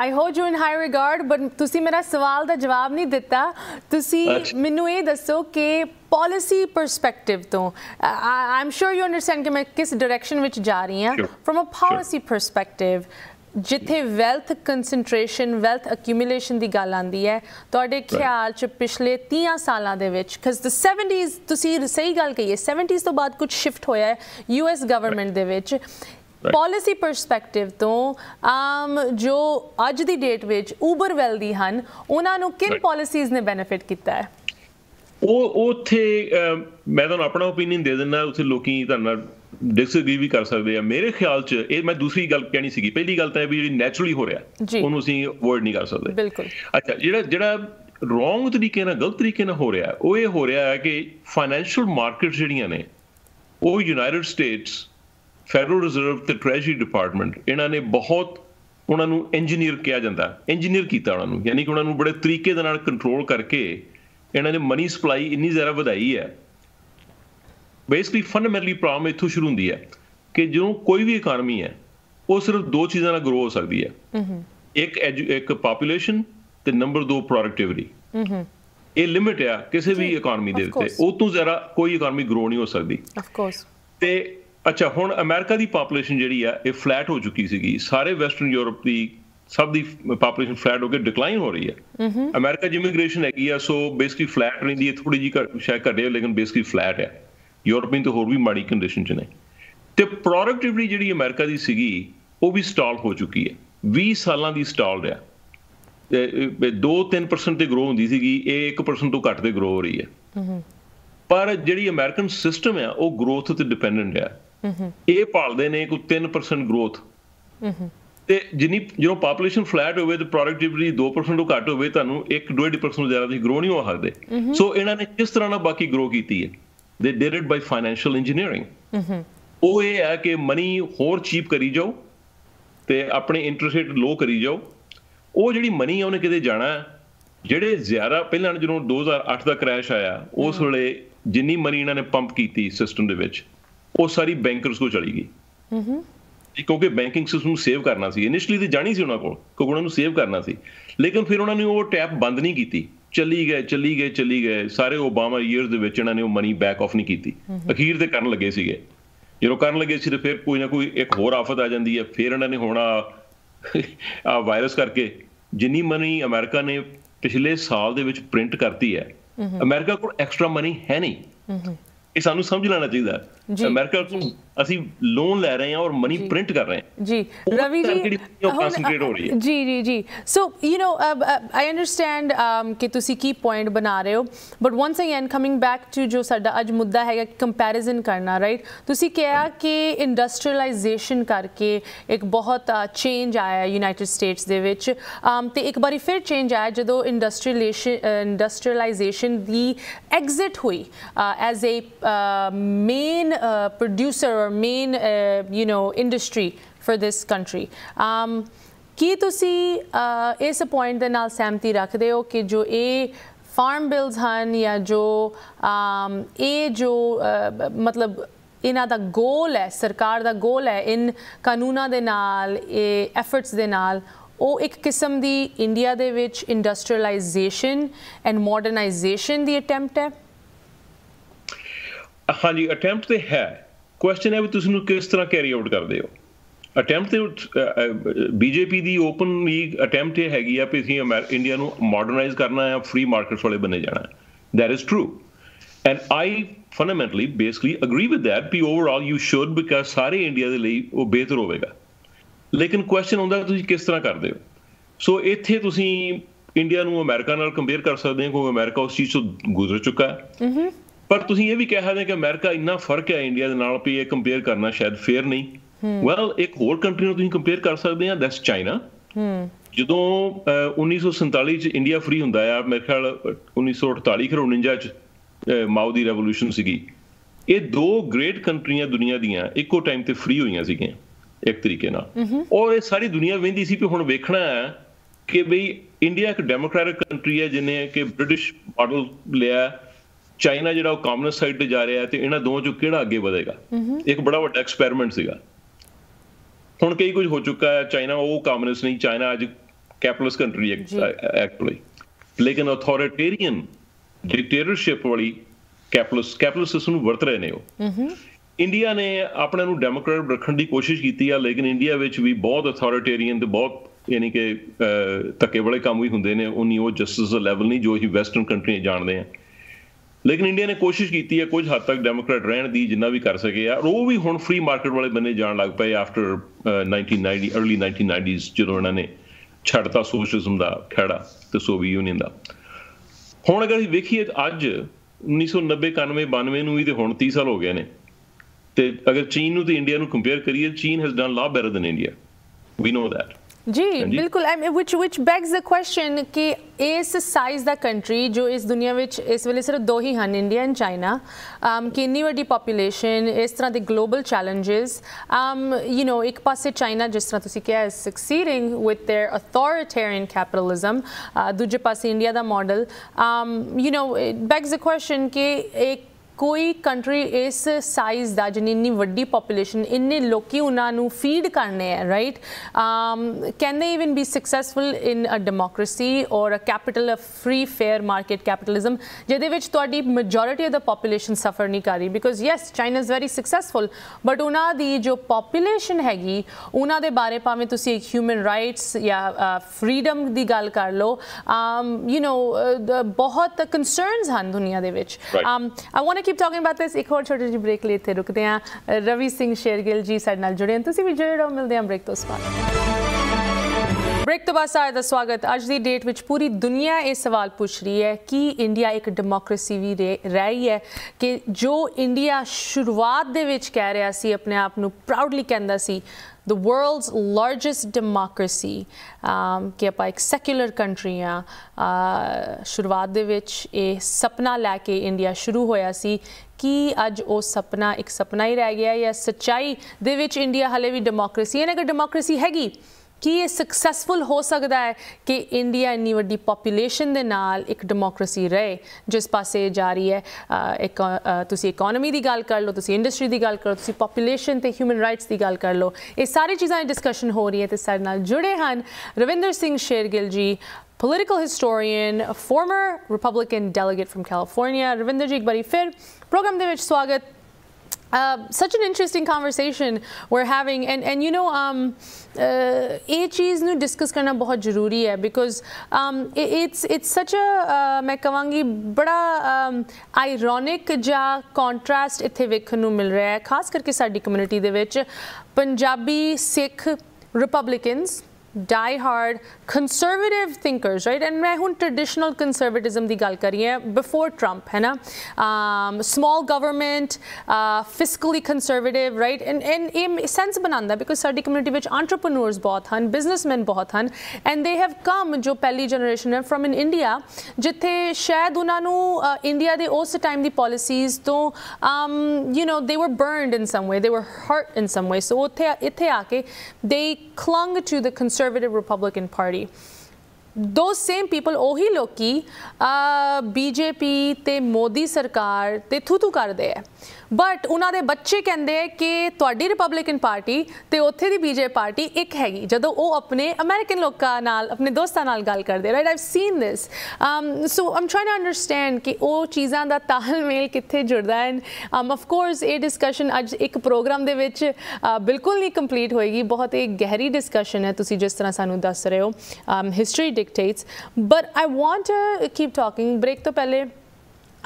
I hold you in high regard but ਤੁਸੀਂ ਮੇਰਾ ਸਵਾਲ ਦਾ ਜਵਾਬ ਨਹੀਂ ਦਿੱਤਾ ਤੁਸੀਂ ਮੈਨੂੰ ਇਹ ਦੱਸੋ ਕਿ ਪਾਲਿਸੀ ਪਰਸਪੈਕਟਿਵ ਤੋਂ I am sure you understand ਕਿ ਮੈਂ ਕਿਸ ਡਾਇਰੈਕਸ਼ਨ ਵਿੱਚ ਜਾ ਰਹੀ ਹਾਂ ਫਰਮ ਅ ਪਾਲਿਸੀ ਪਰਸਪੈਕਟਿਵ ਜਿੱਥੇ ਵੈਲਥ ਕਨਸੈਂਟ੍ਰੇਸ਼ਨ ਵੈਲਥ ਅਕਿਊਮੂਲੇਸ਼ਨ ਦੀ ਗੱਲ ਆਂਦੀ ਹੈ ਤੁਹਾਡੇ ਖਿਆਲ ਚ ਪਿਛਲੇ 30 ਸਾਲਾਂ ਦੇ ਵਿੱਚ ਕਿਉਂਕਿ ਦ 70s ਤੁਸੀਂ ਸਹੀ ਗੱਲ ਕਹੀ ਹੈ 70s ਤੋਂ ਬਾਅਦ ਕੁਝ ਸ਼ਿਫਟ ਹੋਇਆ ਹੈ ਯੂਐਸ ਗਵਰਨਮੈਂਟ ਦੇ ਵਿੱਚ ਪਾਲਿਸੀ ਪਰਸਪੈਕਟਿਵ ਤੋਂ ਆਮ ਜੋ ਅੱਜ ਦੀ ਡੇਟ ਵਿੱਚ ਉਬਰ ਵੈਲਦੀ ਹਨ ਉਹਨਾਂ ਨੂੰ ਕਿਨ ਪਾਲਿਸੀਜ਼ ਨੇ ਬੈਨੀਫਿਟ ਕੀਤਾ ਹੈ ਉਹ ਉਥੇ ਮੈਂ ਤੁਹਾਨੂੰ ਆਪਣਾ ਓਪੀਨੀਅਨ ਦੇ ਦਿੰਦਾ ਉਥੇ ਲੋਕੀ ਤੁਹਾਨੂੰ ਡਿਸਐਗਰੀ ਵੀ ਕਰ ਸਕਦੇ ਆ ਮੇਰੇ ਖਿਆਲ 'ਚ ਇਹ ਮੈਂ ਦੂਸਰੀ ਗੱਲ ਕਹਿਣੀ ਸੀਗੀ ਪਹਿਲੀ ਗੱਲ ਤਾਂ ਇਹ ਵੀ ਜਿਹੜੀ ਨੈਚੁਰਲੀ ਹੋ ਰਿਹਾ ਉਹਨੂੰ ਅਸੀਂ ਅਵੋਇਡ ਨਹੀਂ ਕਰ ਸਕਦੇ ਬਿਲਕੁਲ ਅੱਛਾ ਜਿਹੜਾ ਜਿਹੜਾ ਰੋਂਗ ਤਰੀਕੇ ਨਾਲ ਗਲਤ ਤਰੀਕੇ ਨਾਲ ਹੋ ਰਿਹਾ ਉਹ ਇਹ ਹੋ ਰਿਹਾ ਹੈ ਕਿ ਫਾਈਨੈਂਸ਼ੀਅਲ ਮਾਰਕੀਟ ਜਿਹੜੀਆਂ ਨੇ ਉਹ ਯੂਨਾਈਟਿਡ ਸਟੇਟਸ ਫੈਡਰਲ ਰਿਜ਼ਰਵ ਤੇ ਟ੍ਰੈਜਰੀ ਡਿਪਾਰਟਮੈਂਟ ਇਹਨਾਂ ਨੇ ਬਹੁਤ ਉਹਨਾਂ ਨੂੰ ਇੰਜੀਨੀਅਰ ਕਿਹਾ ਜਾਂਦਾ ਇੰਜੀਨੀਅਰ ਕੀਤਾ ਉਹਨਾਂ ਨੂੰ ਯਾਨੀ ਕਿ ਉਹਨਾਂ ਨੂੰ ਬੜੇ ਤਰੀਕੇ ਦੇ ਨਾਲ ਕੰਟਰੋਲ ਕਰਕੇ ਇਹਨਾਂ ਨੇ ਮਨੀ ਸਪਲਾਈ ਇੰਨੀ ਜ਼ਿਆਦਾ ਵਧਾਈ ਹੈ ਬੇਸਿਕਲੀ ਫੰਡਾਮੈਂਟਲੀ ਪ੍ਰੋਬਲਮ ਇੱਥੋਂ ਸ਼ੁਰੂ ਹੁੰਦੀ ਹੈ ਕਿ ਜਦੋਂ ਕੋਈ ਵੀ ਇਕਨੋਮੀ ਹੈ ਉਹ ਸਿਰਫ ਦੋ ਚੀਜ਼ਾਂ ਨਾਲ ਗਰੋ ਹੋ ਸਕਦੀ ਹੈ ਇੱਕ ਇੱਕ ਪੋਪੂਲੇਸ਼ਨ ਤੇ ਨੰਬਰ 2 ਪ੍ਰੋਡਕਟਿਵਿਟੀ ਇਹ ਲਿਮਿਟ ਹੈ ਕਿਸੇ ਵੀ ਇਕਨੋਮੀ ਦੇ ਉੱਤੇ ਉਹ ਤੋਂ ਜ਼ਰਾ ਕੋਈ ਇਕਨੋਮੀ ਗਰੋ ਨਹੀਂ ਹੋ ਸਕਦੀ ਆਫ ਕੋਰਸ ਤੇ ਅੱਛਾ ਹੁਣ ਅਮਰੀਕਾ ਦੀ ਪੋਪੂਲੇਸ਼ਨ ਜਿਹੜੀ ਆ ਇਹ ਫਲੈਟ ਹੋ ਚੁੱਕੀ ਸੀਗੀ ਸਾਰੇ ਵੈਸਟਰਨ ਯੂਰਪ ਦੀ ਸਭ ਦੀ ਪੋਪੂਲੇਸ਼ਨ ਫਲੈਟ ਹੋ ਕੇ ਡਿਕਲਾਈਨ ਹੋ ਰਹੀ ਹੈ ਅਮਰੀਕਾ ਜਿਮੀਗ੍ਰੇਸ਼ਨ ਇਮੀਗ੍ਰੇਸ਼ਨ ਹੈਗੀ ਆ ਸੋ ਬੇਸਿਕਲੀ ਫਲੈਟ ਰਹਿੰਦੀ ਹੈ ਥੋੜੀ ਜੀ ਘੱਟ ਸ਼ਾਇਦ ਘਟੇ ਲੇਕਿਨ ਬੇਸਿਕਲੀ ਫਲੈਟ ਹੈ ਯੂਰਪੀਅਨ ਤਾਂ ਹੋਰ ਵੀ ਮਾੜੀ ਕੰਡੀਸ਼ਨ 'ਚ ਨੇ ਤੇ ਪ੍ਰੋਡਕਟਿਵਿਟੀ ਜਿਹੜੀ ਅਮਰੀਕਾ ਦੀ ਸੀਗੀ ਉਹ ਵੀ ਸਟਾਲ ਹੋ ਚੁੱਕੀ ਹੈ 20 ਸਾਲਾਂ ਦੀ ਸਟਾਲ ਰਿਹਾ 2-3% ਤੇ ਗਰੋ ਹੁੰਦੀ ਸੀਗੀ ਇਹ 1% ਤੋਂ ਘੱਟ ਤੇ ਗਰੋ ਹੋ ਰਹੀ ਹੈ ਪਰ ਜਿਹੜੀ ਅਮਰੀਕਨ ਸਿਸਟਮ ਹੈ ਉਹ ਗਰੋਥ ਤੇ ਡਿਪੈਂਡੈਂਟ ਹੈ ਇਹ ਪਾਲਦੇ ਨੇ ਕੋਈ 3% ਗਰੋਥ ਤੇ ਜਿੰਨੀ ਜਦੋਂ ਪੋਪੂਲੇਸ਼ਨ ਫਲੈਟ ਹੋਵੇ ਤੇ ਪ੍ਰੋਡਕਟਿਵਿਟੀ 2% ਤੋਂ ਘੱਟ ਹੋਵੇ ਤੁਹਾਨੂੰ 1-2% ਜ਼ਿਆਦਾ ਦੀ ਗਰੋ ਨਹੀਂ ਹੋ ਸਕਦੇ ਸੋ ਇਹਨਾਂ ਨੇ ਕਿਸ ਤਰ੍ਹਾਂ ਨਾਲ ਬਾਕੀ ਗਰੋ ਕੀਤੀ ਹੈ they did it by financial engineering ਉਹ ਇਹ ਹੈ ਕਿ ਮਨੀ ਹੋਰ ਚੀਪ ਕਰੀ ਜਾਓ ਤੇ ਆਪਣੇ ਇੰਟਰਸਟ ਰੇਟ ਲੋ ਕਰੀ ਜਾਓ ਉਹ ਜਿਹੜੀ ਮਨੀ ਆ ਉਹਨੇ ਕਿਤੇ ਜਾਣਾ ਜਿਹੜੇ ਜ਼ਿਆਦਾ ਪਹਿਲਾਂ ਜਦੋਂ 2008 ਦਾ ਕ੍ਰੈਸ਼ ਆਇਆ ਉਸ ਵੇਲੇ ਜਿੰਨੀ ਮਨੀ ਇਹਨਾਂ ਨੇ ਪੰਪ ਕੀਤੀ ਸਿਸਟਮ ਦੇ ਵਿੱਚ ਉਹ ਸਾਰੀ ਬੈਂਕਰਸ ਕੋਲ ਚਲੀ ਗਈ ਹਮਮ mm-hmm। ਕਿਉਂਕਿ ਬੈਂਕਿੰਗ ਸਿਸਟਮ ਨੂੰ ਸੇਵ ਕਰਨਾ ਸੀ ਇਨੀਸ਼ੀਅਲੀ ਤੇ ਜਾਣੀ ਸੀ ਉਹਨਾਂ ਕੋਲ ਕਿਉਂਕਿ ਉਹਨਾਂ ਨੂੰ ਸੇਵ ਕਰਨਾ ਸੀ ਲੇਕਿਨ ਫਿਰ ਉਹਨਾਂ ਨੇ ਉਹ ਟੈਪ ਬੰਦ ਨਹੀਂ ਕੀਤੀ ਚਲੀ ਗਏ ਚਲੀ ਗਏ ਚਲੀ ਗਏ ਸਾਰੇ ਓਬਾਮਾ ਈਅਰਸ ਦੇ ਵਿੱਚ ਇਹਨਾਂ ਨੇ ਉਹ ਮਨੀ ਬੈਕ ਆਫ ਨਹੀਂ ਕੀਤੀ ਅਖੀਰ ਤੇ ਕਰਨ ਲੱਗੇ ਸੀਗੇ ਜਦੋਂ ਕਰਨ ਲੱਗੇ ਸੀ ਤੇ ਫਿਰ ਕੋਈ ਨਾ ਕੋਈ ਇੱਕ ਹੋਰ ਆਫਤ ਆ ਜਾਂਦੀ ਹੈ ਫਿਰ ਇਹਨਾਂ ਨੇ ਹੋਣਾ ਆ ਵਾਇਰਸ ਕਰਕੇ ਜਿੰਨੀ ਮਨੀ ਅਮਰੀਕਾ ਨੇ ਪਿਛਲੇ ਸਾਲ ਦੇ ਵਿੱਚ ਪ੍ਰਿੰਟ ਕਰਤੀ ਹੈ ਅਮਰੀਕਾ ਕੋਲ ਐਕਸਟਰਾ ਮਨੀ ਹੈ ਨਹੀਂ ਇਹ ਸਾਨੂੰ ਸਮਝ ਲੈਣਾ ਚਾਹੀਦਾ ਅਮਰੀਕਾ ਕੋਲ ਅਸੀਂ ਲੋਨ ਲੈ ਰਹੇ ਹਾਂ ਔਰ ਮਨੀ ਪ੍ਰਿੰਟ ਕਰ ਰਹੇ ਹਾਂ ਜੀ ਰਵੀ ਜੀ ਕਨਸੈਂਟਰੇਟ ਹੋ ਰਹੀ ਹੈ ਜੀ ਜੀ ਜੀ ਸੋ ਯੂ نو ਆਈ ਅੰਡਰਸਟੈਂਡ ਕਿ ਤੁਸੀਂ ਕੀ ਪੁਆਇੰਟ ਬਣਾ ਰਹੇ ਹੋ but once again coming back to ਜੋ ਸਾਡਾ ਅੱਜ ਮੁੱਦਾ ਹੈਗਾ ਕਿ ਕੰਪੈਰੀਜ਼ਨ ਕਰਨਾ ਰਾਈਟ ਤੁਸੀਂ ਕਿਹਾ ਕਿ ਇੰਡਸਟਰੀਅਲਾਈਜੇਸ਼ਨ ਕਰਕੇ ਇੱਕ ਬਹੁਤ ਚੇਂਜ ਆਇਆ ਯੂਨਾਈਟਿਡ ਸਟੇਟਸ ਦੇ ਵਿੱਚ um, ਤੇ ਇੱਕ ਵਾਰੀ ਫਿਰ ਚੇਂਜ ਆਇਆ ਜਦੋਂ ਇੰਡਸਟਰੀਅਲਾਈਜੇਸ਼ਨ ਇੰਡਸਟਰੀਅਲਾਈਜੇਸ਼ਨ ਦੀ ਐਗਜ਼ਿਟ ਹੋਈ as a main producer your main uh, you know industry for this country um, ਕੀ ਤੁਸੀਂ uh, ਇਸ ਪੁਆਇੰਟ ਦੇ ਨਾਲ ਸਹਿਮਤੀ ਰੱਖਦੇ ਹੋ ਕਿ ਜੋ ਇਹ ਫਾਰਮ ਬਿਲਸ ਹਨ ਜਾਂ ਜੋ um, ਇਹ ਜੋ ਮਤਲਬ ਇਹਨਾਂ ਦਾ ਗੋਲ ਹੈ ਸਰਕਾਰ ਦਾ ਗੋਲ ਹੈ ਇਨ ਕਾਨੂੰਨਾਂ ਦੇ ਨਾਲ ਇਹ ਐਫਰਟਸ ਦੇ ਨਾਲ ਉਹ ਇੱਕ ਕਿਸਮ ਦੀ ਇੰਡੀਆ ਦੇ ਵਿੱਚ ਇੰਡਸਟਰੀਅਲਾਈਜੇਸ਼ਨ ਐਂਡ ਮਾਡਰਨਾਈਜੇਸ਼ਨ ਦੀ ਅਟੈਂਪਟ ਹੈ ਹਾਂਜੀ ਅਟੈਂਪਟ ਤੇ ਹੈ ਕੁਐਸਚਨ ਹੈ ਵੀ ਤੁਸੀਂ ਨੂੰ ਕਿਸ ਤਰ੍ਹਾਂ ਕੈਰੀ ਆਊਟ ਕਰਦੇ ਹੋ ਅਟੈਂਪਟ ਤੇ ਬੀਜੇਪੀ ਦੀ ਓਪਨ ਲੀਗ ਅਟੈਂਪਟ ਹੈ ਹੈਗੀ ਆ ਕਿ ਅਸੀਂ ਇੰਡੀਆ ਨੂੰ ਮਾਡਰਨਾਈਜ਼ ਕਰਨਾ ਹੈ ਫ੍ਰੀ ਮਾਰਕੀਟਸ ਵਾਲੇ ਬਣੇ ਜਾਣਾ ਹੈ that is true and I fundamentally basically agree with that we overall you should because ਸਾਰੇ ਇੰਡੀਆ ਦੇ ਲਈ ਉਹ ਬਿਹਤਰ ਹੋਵੇਗਾ ਲੇਕਿਨ ਕੁਐਸਚਨ ਹੁੰਦਾ ਤੁਸੀਂ ਕਿਸ ਤਰ੍ਹਾਂ ਕਰਦੇ ਹੋ ਸੋ ਇੱਥੇ ਤੁਸੀਂ ਇੰਡੀਆ ਨੂੰ ਅਮਰੀਕਾ ਨਾਲ ਕੰਪੇਅਰ ਕਰ ਸਕਦੇ ਹੋ ਕਿਉਂਕਿ ਅਮਰੀਕਾ ਉਸ ਚੀਜ਼ ਤੋਂ ਗੁਜ਼ਰ ਚੁੱਕਾ ਹੈ ਪਰ ਤੁਸੀਂ ਇਹ ਵੀ ਕਹਿ ਸਕਦੇ ਕਿ ਅਮਰੀਕਾ ਇੰਨਾ ਫਰਕ ਹੈ ਇੰਡੀਆ ਦੇ ਨਾਲ ਵੀ ਇਹ ਕੰਪੇਅਰ ਕਰਨਾ ਸ਼ਾਇਦ ਫੇਅਰ ਨਹੀਂ ਵੈਲ ਇੱਕ ਹੋਰ ਕੰਟਰੀ ਨੂੰ ਤੁਸੀਂ ਕੰਪੇਅਰ ਕਰ ਸਕਦੇ ਆ ਦੈਟਸ ਚਾਈਨਾ ਜਦੋਂ 1947 ਚ ਇੰਡੀਆ ਫ੍ਰੀ ਹੁੰਦਾ ਆ ਮੇਰੇ ਖਿਆਲ 1948 ਕਰ 49 ਚ ਮਾਓ ਦੀ ਰੈਵੋਲੂਸ਼ਨ ਸੀਗੀ ਇਹ ਦੋ ਗ੍ਰੇਟ ਕੰਟਰੀਆਂ ਦੁਨੀਆ ਦੀਆਂ ਇੱਕੋ ਟਾਈਮ ਤੇ ਫ੍ਰੀ ਹੋਈਆਂ ਸੀਗੀਆਂ ਇੱਕ ਤਰੀਕੇ ਨਾਲ ਔਰ ਇਹ ਸਾਰੀ ਦੁਨੀਆ ਵੇਂਦੀ ਸੀ ਕਿ ਹੁਣ ਵੇਖਣਾ ਹੈ ਕਿ ਬਈ ਇੰਡੀਆ ਇੱਕ ਡੈਮੋਕ੍ਰੈਟਿਕ ਕੰਟਰੀ ਹੈ ਜਿਨੇ ਕਿ ਬ੍ਰਿਟਿਸ਼ ਮਾਡਲ ਲਿਆ ਚਾਈਨਾ ਜਿਹੜਾ ਉਹ ਕਮਿਊਨਿਸਟ ਸਾਈਡ ਤੇ ਜਾ ਰਿਹਾ ਹੈ ਤੇ ਇਹਨਾਂ ਦੋਵਾਂ ਚੋਂ ਕਿਹੜਾ ਅੱਗੇ ਵਧੇਗਾ ਇੱਕ ਬੜਾ ਵੱਡਾ ਐਕਸਪੈਰੀਮੈਂਟ ਸੀਗਾ ਹੁਣ ਕਈ ਕੁਝ ਹੋ ਚੁੱਕਾ ਹੈ ਚਾਈਨਾ ਉਹ ਕਮਿਊਨਿਸਟ ਨਹੀਂ ਚਾਈਨਾ ਅੱਜ ਕੈਪੀਟਲਿਸਟ ਕੰਟਰੀ ਐਕਚੁਅਲੀ ਲੇਕਿਨ ਅਥਾਰਟੇਰੀਅਨ ਡਿਕਟੇਟਰਸ਼ਿਪ ਵਾਲੀ ਕੈਪੀਟਲਿਸਟ ਕੈਪੀਟਲਿਸਟ ਨੂੰ ਵਰਤ ਰਹੇ ਨੇ ਉਹ ਇੰਡੀਆ ਨੇ ਆਪਣੇ ਨੂੰ ਡੈਮੋਕ੍ਰੈਟ ਰੱਖਣ ਦੀ ਕੋਸ਼ਿਸ਼ ਕੀਤੀ ਆ ਲੇਕਿਨ ਇੰਡੀਆ ਵਿੱਚ ਵੀ ਬਹੁਤ ਅਥਾਰਟੇਰੀਅਨ ਤੇ ਬਹੁਤ ਯਾਨੀ ਕਿ ਤੱਕੇ ਵਾਲੇ ਕੰਮ ਵੀ ਹੁੰਦੇ ਨੇ ਉਹ ਨਹੀਂ ਉਹ ਜਸਟਿਸ ਦਾ ਲੈਵਲ ਨਹੀਂ ਜੋ ਅਸੀਂ ਵੈਸਟਰਨ ਕੰਟਰੀਆਂ ਜਾਣਦੇ ਆ ਲੇਕਿਨ ਇੰਡੀਆ ਨੇ ਕੋਸ਼ਿਸ਼ ਕੀਤੀ ਹੈ ਕੁਝ ਹੱਦ ਤੱਕ ਡੈਮੋਕ੍ਰੇਟ ਰਹਿਣ ਦੀ ਜਿੰਨਾ ਵੀ ਕਰ ਸਕੇ ਆ ਉਹ ਵੀ ਹੁਣ ਫ੍ਰੀ ਮਾਰਕੀਟ ਵਾਲੇ ਬੰਨੇ ਜਾਣ ਲੱਗ ਪਏ ਆਫਟਰ 1990 अर्ਲੀ 1990s ਜਦੋਂ ਉਹਨਾਂ ਨੇ ਛੱਡਤਾ ਸੋਸ਼ਲਿਜ਼ਮ ਦਾ ਖੜਾ ਤੇ ਸੋਵੀਅਤ ਯੂਨੀਅਨ ਦਾ ਹੁਣ ਅਗਰ ਅਸੀਂ ਵੇਖੀਏ ਅੱਜ 1990 91 92 ਨੂੰ ਵੀ ਤੇ ਹੁਣ 30 ਸਾਲ ਹੋ ਗਏ ਨੇ ਤੇ ਅਗਰ ਚੀਨ ਨੂੰ ਤੇ ਇੰਡੀਆ ਨੂੰ ਕੰਪੇਅਰ ਕਰੀਏ ਚੀਨ ਹੈਜ਼ ਡਨ ਲਾ better than India we know that जी बिल्कुल which which begs the question कि ਇਸ ਸਾਈਜ਼ ਦਾ ਕੰਟਰੀ ਜੋ ਇਸ ਦੁਨੀਆ ਵਿੱਚ ਇਸ ਵੇਲੇ ਸਿਰਫ ਦੋ ਹੀ ਹਨ ਇੰਡੀਆ ਐਂਡ ਚਾਈਨਾ ਅਮ ਕਿ ਇੰਨੀ ਵੱਡੀ ਪੋਪੂਲੇਸ਼ਨ ਇਸ ਤਰ੍ਹਾਂ ਦੇ global challenges um you know ਇੱਕ ਪਾਸੇ ਚਾਈਨਾ ਜਿਸ ਤਰ੍ਹਾਂ ਤੁਸੀਂ ਕਿਹਾ ਇਸ succeeding with their authoritarian capitalism ਦੂਜੇ ਪਾਸੇ ਇੰਡੀਆ ਦਾ model um you know begs the question ਕਿ ਇੱਕ ਕੋਈ ਕੰਟਰੀ ਇਸ ਸਾਈਜ਼ ਦਾ ਜਿੰਨੀ ਇੰਨੀ ਵੱਡੀ ਪੋਪੂਲੇਸ਼ਨ ਇੰਨੇ ਲੋਕੀ ਉਹਨਾਂ ਨੂੰ ਫੀਡ ਕਰਨੇ ਆ right can they even be successful in a democracy or a capital of free fair market capitalism ਜਿਹਦੇ ਵਿੱਚ ਤੁਹਾਡੀ ਮੈਜੋਰਿਟੀ ਆਫ ਦਾ ਪੋਪੂਲੇਸ਼ਨ ਸਫਰ ਨਹੀਂ ਕਰ ਰਹੀ because yes China is very successful but ਉਹਨਾਂ ਦੀ ਜੋ ਪੋਪੂਲੇਸ਼ਨ ਹੈਗੀ ਉਹਨਾਂ ਦੇ ਬਾਰੇ ਭਾਵੇਂ ਤੁਸੀਂ ਇੱਕ ਹਿਊਮਨ ਰਾਈਟਸ ਜਾਂ ਫਰੀडम ਦੀ ਗੱਲ ਕਰ ਲਓ ਯੂ um, نو ਬਹੁਤ ਕਨਸਰਨਸ ਹਨ ਦੁਨੀਆ ਦੇ ਵਿੱਚ I want um, keep talking about this ਇੱਕ ਹੋਰ ਛੋਟੀ ਜਿਹੀ ਬ੍ਰੇਕ ਲਈ ਤੇ ਰੁਕਦੇ ਹਾਂ ਰਵੀ ਸਿੰਘ ਸ਼ੇਰਗਿੱਲ ਜੀ ਸਾਡੇ ਨਾਲ ਜੁੜੇ ਹਨ ਤੁਸੀਂ ਵੀ ਜੁੜੇ ਰਹੋ ਮਿਲਦੇ ਹਾਂ ਬ੍ਰੇਕ ਤੋਂ ਬਾਅਦ ਬ੍ਰੇਕ ਤੋਂ ਬਾਅਦ ਸਾਰਿਆਂ ਦਾ ਸਵਾਗਤ ਅੱਜ ਦੀ ਡੇਟ ਵਿੱਚ ਪੂਰੀ ਦੁਨੀਆ ਇਹ ਸਵਾਲ ਪੁੱਛ ਰਹੀ ਹੈ ਕਿ ਇੰਡੀਆ ਇੱਕ ਡੈਮੋਕ੍ਰੇਸੀ ਵੀ ਰਹੀ ਹੈ ਕਿ ਜੋ ਇੰਡੀਆ ਸ਼ੁਰੂਆਤ ਦੇ ਵਿੱਚ ਕਹਿ ਰਿਹਾ ਸੀ ਆਪਣੇ ਆਪ ਨੂੰ ਪ੍ਰਾਊਡਲੀ ਕਹਿੰਦਾ ਸੀ the world's largest democracy um ਕਿ ਆਪਾਂ ਇੱਕ ਸੈਕੂਲਰ ਕੰਟਰੀ ਆ ਸ਼ੁਰੂਆਤ ਦੇ ਵਿੱਚ ਇਹ ਸੁਪਨਾ ਲੈ ਕੇ ਇੰਡੀਆ ਸ਼ੁਰੂ ਹੋਇਆ ਸੀ ਕਿ ਅੱਜ ਉਹ ਸੁਪਨਾ ਇੱਕ ਸੁਪਨਾ ਹੀ ਰਹਿ ਗਿਆ ਜਾਂ ਸੱਚਾਈ ਦੇ ਵਿੱਚ ਇੰਡੀਆ ਹਲੇ ਵੀ ਡੈਮੋਕ੍ਰੇਸੀ ਹੈ ਨਾ ਕਿ ਡੈਮੋਕ੍ਰੇਸੀ ਹੈਗੀ ਕੀ ਇਹ ਸਕਸੈਸਫੁਲ ਹੋ ਸਕਦਾ ਹੈ ਕਿ ਇੰਡੀਆ ਇੰਨੀ ਵੱਡੀ ਪੋਪੂਲੇਸ਼ਨ ਦੇ ਨਾਲ ਇੱਕ ਡੈਮੋਕ੍ਰੇਸੀ ਰਹੇ ਜਿਸ ਪਾਸੇ ਜਾ ਰਹੀ ਹੈ ਇੱਕ ਤੁਸੀਂ ਇਕਨੋਮੀ ਦੀ ਗੱਲ ਕਰ ਲਓ ਤੁਸੀਂ ਇੰਡਸਟਰੀ ਦੀ ਗੱਲ ਕਰੋ ਤੁਸੀਂ ਪੋਪੂਲੇਸ਼ਨ ਤੇ ਹਿਊਮਨ ਰਾਈਟਸ ਦੀ ਗੱਲ ਕਰ ਲਓ ਇਹ ਸਾਰੀ ਚੀਜ਼ਾਂ ਦੀ ਡਿਸਕਸ਼ਨ ਹੋ ਰਹੀ ਹੈ ਤੇ ਸਾਡੇ ਨਾਲ ਜੁੜੇ ਹਨ ਰਵਿੰਦਰ ਸਿੰਘ ਸ਼ੇਰਗਿਲ ਜੀ political historian, former Republican delegate from California, Ravinder ਬੜੀ Fir. ਪ੍ਰੋਗਰਾਮ ਦੇ ਵਿੱਚ ਸਵਾਗਤ Uh, such an interesting conversation we're having and and you know um ਇਹ ਚੀਜ਼ ਨੂੰ ਡਿਸਕਸ ਕਰਨਾ ਬਹੁਤ ਜ਼ਰੂਰੀ ਹੈ ਬਿਕੋਜ਼ ਇਟਸ ਇਟਸ ਸੱਚ ਅ ਮੈਂ ਕਹਾਂਗੀ ਬੜਾ ਆਇਰੋਨਿਕ ਜਾਂ ਕੰਟਰਾਸਟ ਇੱਥੇ ਵੇਖਣ ਨੂੰ ਮਿਲ ਰਿਹਾ ਹੈ ਖਾਸ ਕਰਕੇ ਸਾਡੀ ਕਮਿਊਨਿਟੀ ਦੇ ਵਿੱਚ Punjabi Sikh Republicans die-hard conservative thinkers, right? And मैं हूँ traditional conservatism the गल before Trump, है Um, small government, uh, fiscally conservative, right? And and ये sense bananda because our community which entrepreneurs बहुत businessmen बहुत and they have come jo पहली generation है from in India, जिथे shayad उन्हें uh, India they also time the policies to um, you know they were burned in some way, they were hurt in some way. So उत्थे they clung to the conservative conservative Republican Party. Those same people, ohi loki, uh, BJP te Modi sarkar te thutu kar de hai. But ਉਹਨਾਂ ਦੇ ਬੱਚੇ ਕਹਿੰਦੇ ਆ ਕਿ ਤੁਹਾਡੀ Republican party ਤੇ ਉੱਥੇ ਦੀ ਬੀਜੇ ਪਾਰਟੀ ਇੱਕ ਹੈਗੀ ਜਦੋਂ ਉਹ ਆਪਣੇ ਅਮਰੀਕਨ ਲੋਕਾਂ ਨਾਲ ਆਪਣੇ ਦੋਸਤਾਂ ਨਾਲ ਗੱਲ ਕਰਦੇ right I've seen this so um trying to understand ਕਿ ਉਹ ਚੀਜ਼ਾਂ ਦਾ ਤਾਲਮੇਲ ਕਿੱਥੇ ਜੁੜਦਾ ਹੈ ਅਮ ਆਫ ਕੋਰਸ ਇਹ ਡਿਸਕਸ਼ਨ ਅੱਜ ਇੱਕ ਪ੍ਰੋਗਰਾਮ ਦੇ ਵਿੱਚ ਬਿਲਕੁਲ ਨਹੀਂ ਕੰਪਲੀਟ ਹੋਏਗੀ ਬਹੁਤ ਹੀ ਗਹਿਰੀ ਡਿਸਕਸ਼ਨ ਹੈ ਤੁਸੀਂ ਜਿਸ ਤਰ੍ਹਾਂ ਸਾਨੂੰ ਦੱਸ ਰਹੇ ਹੋ history dictates but I want to keep talking break ਤੋਂ ਪਹਿਲੇ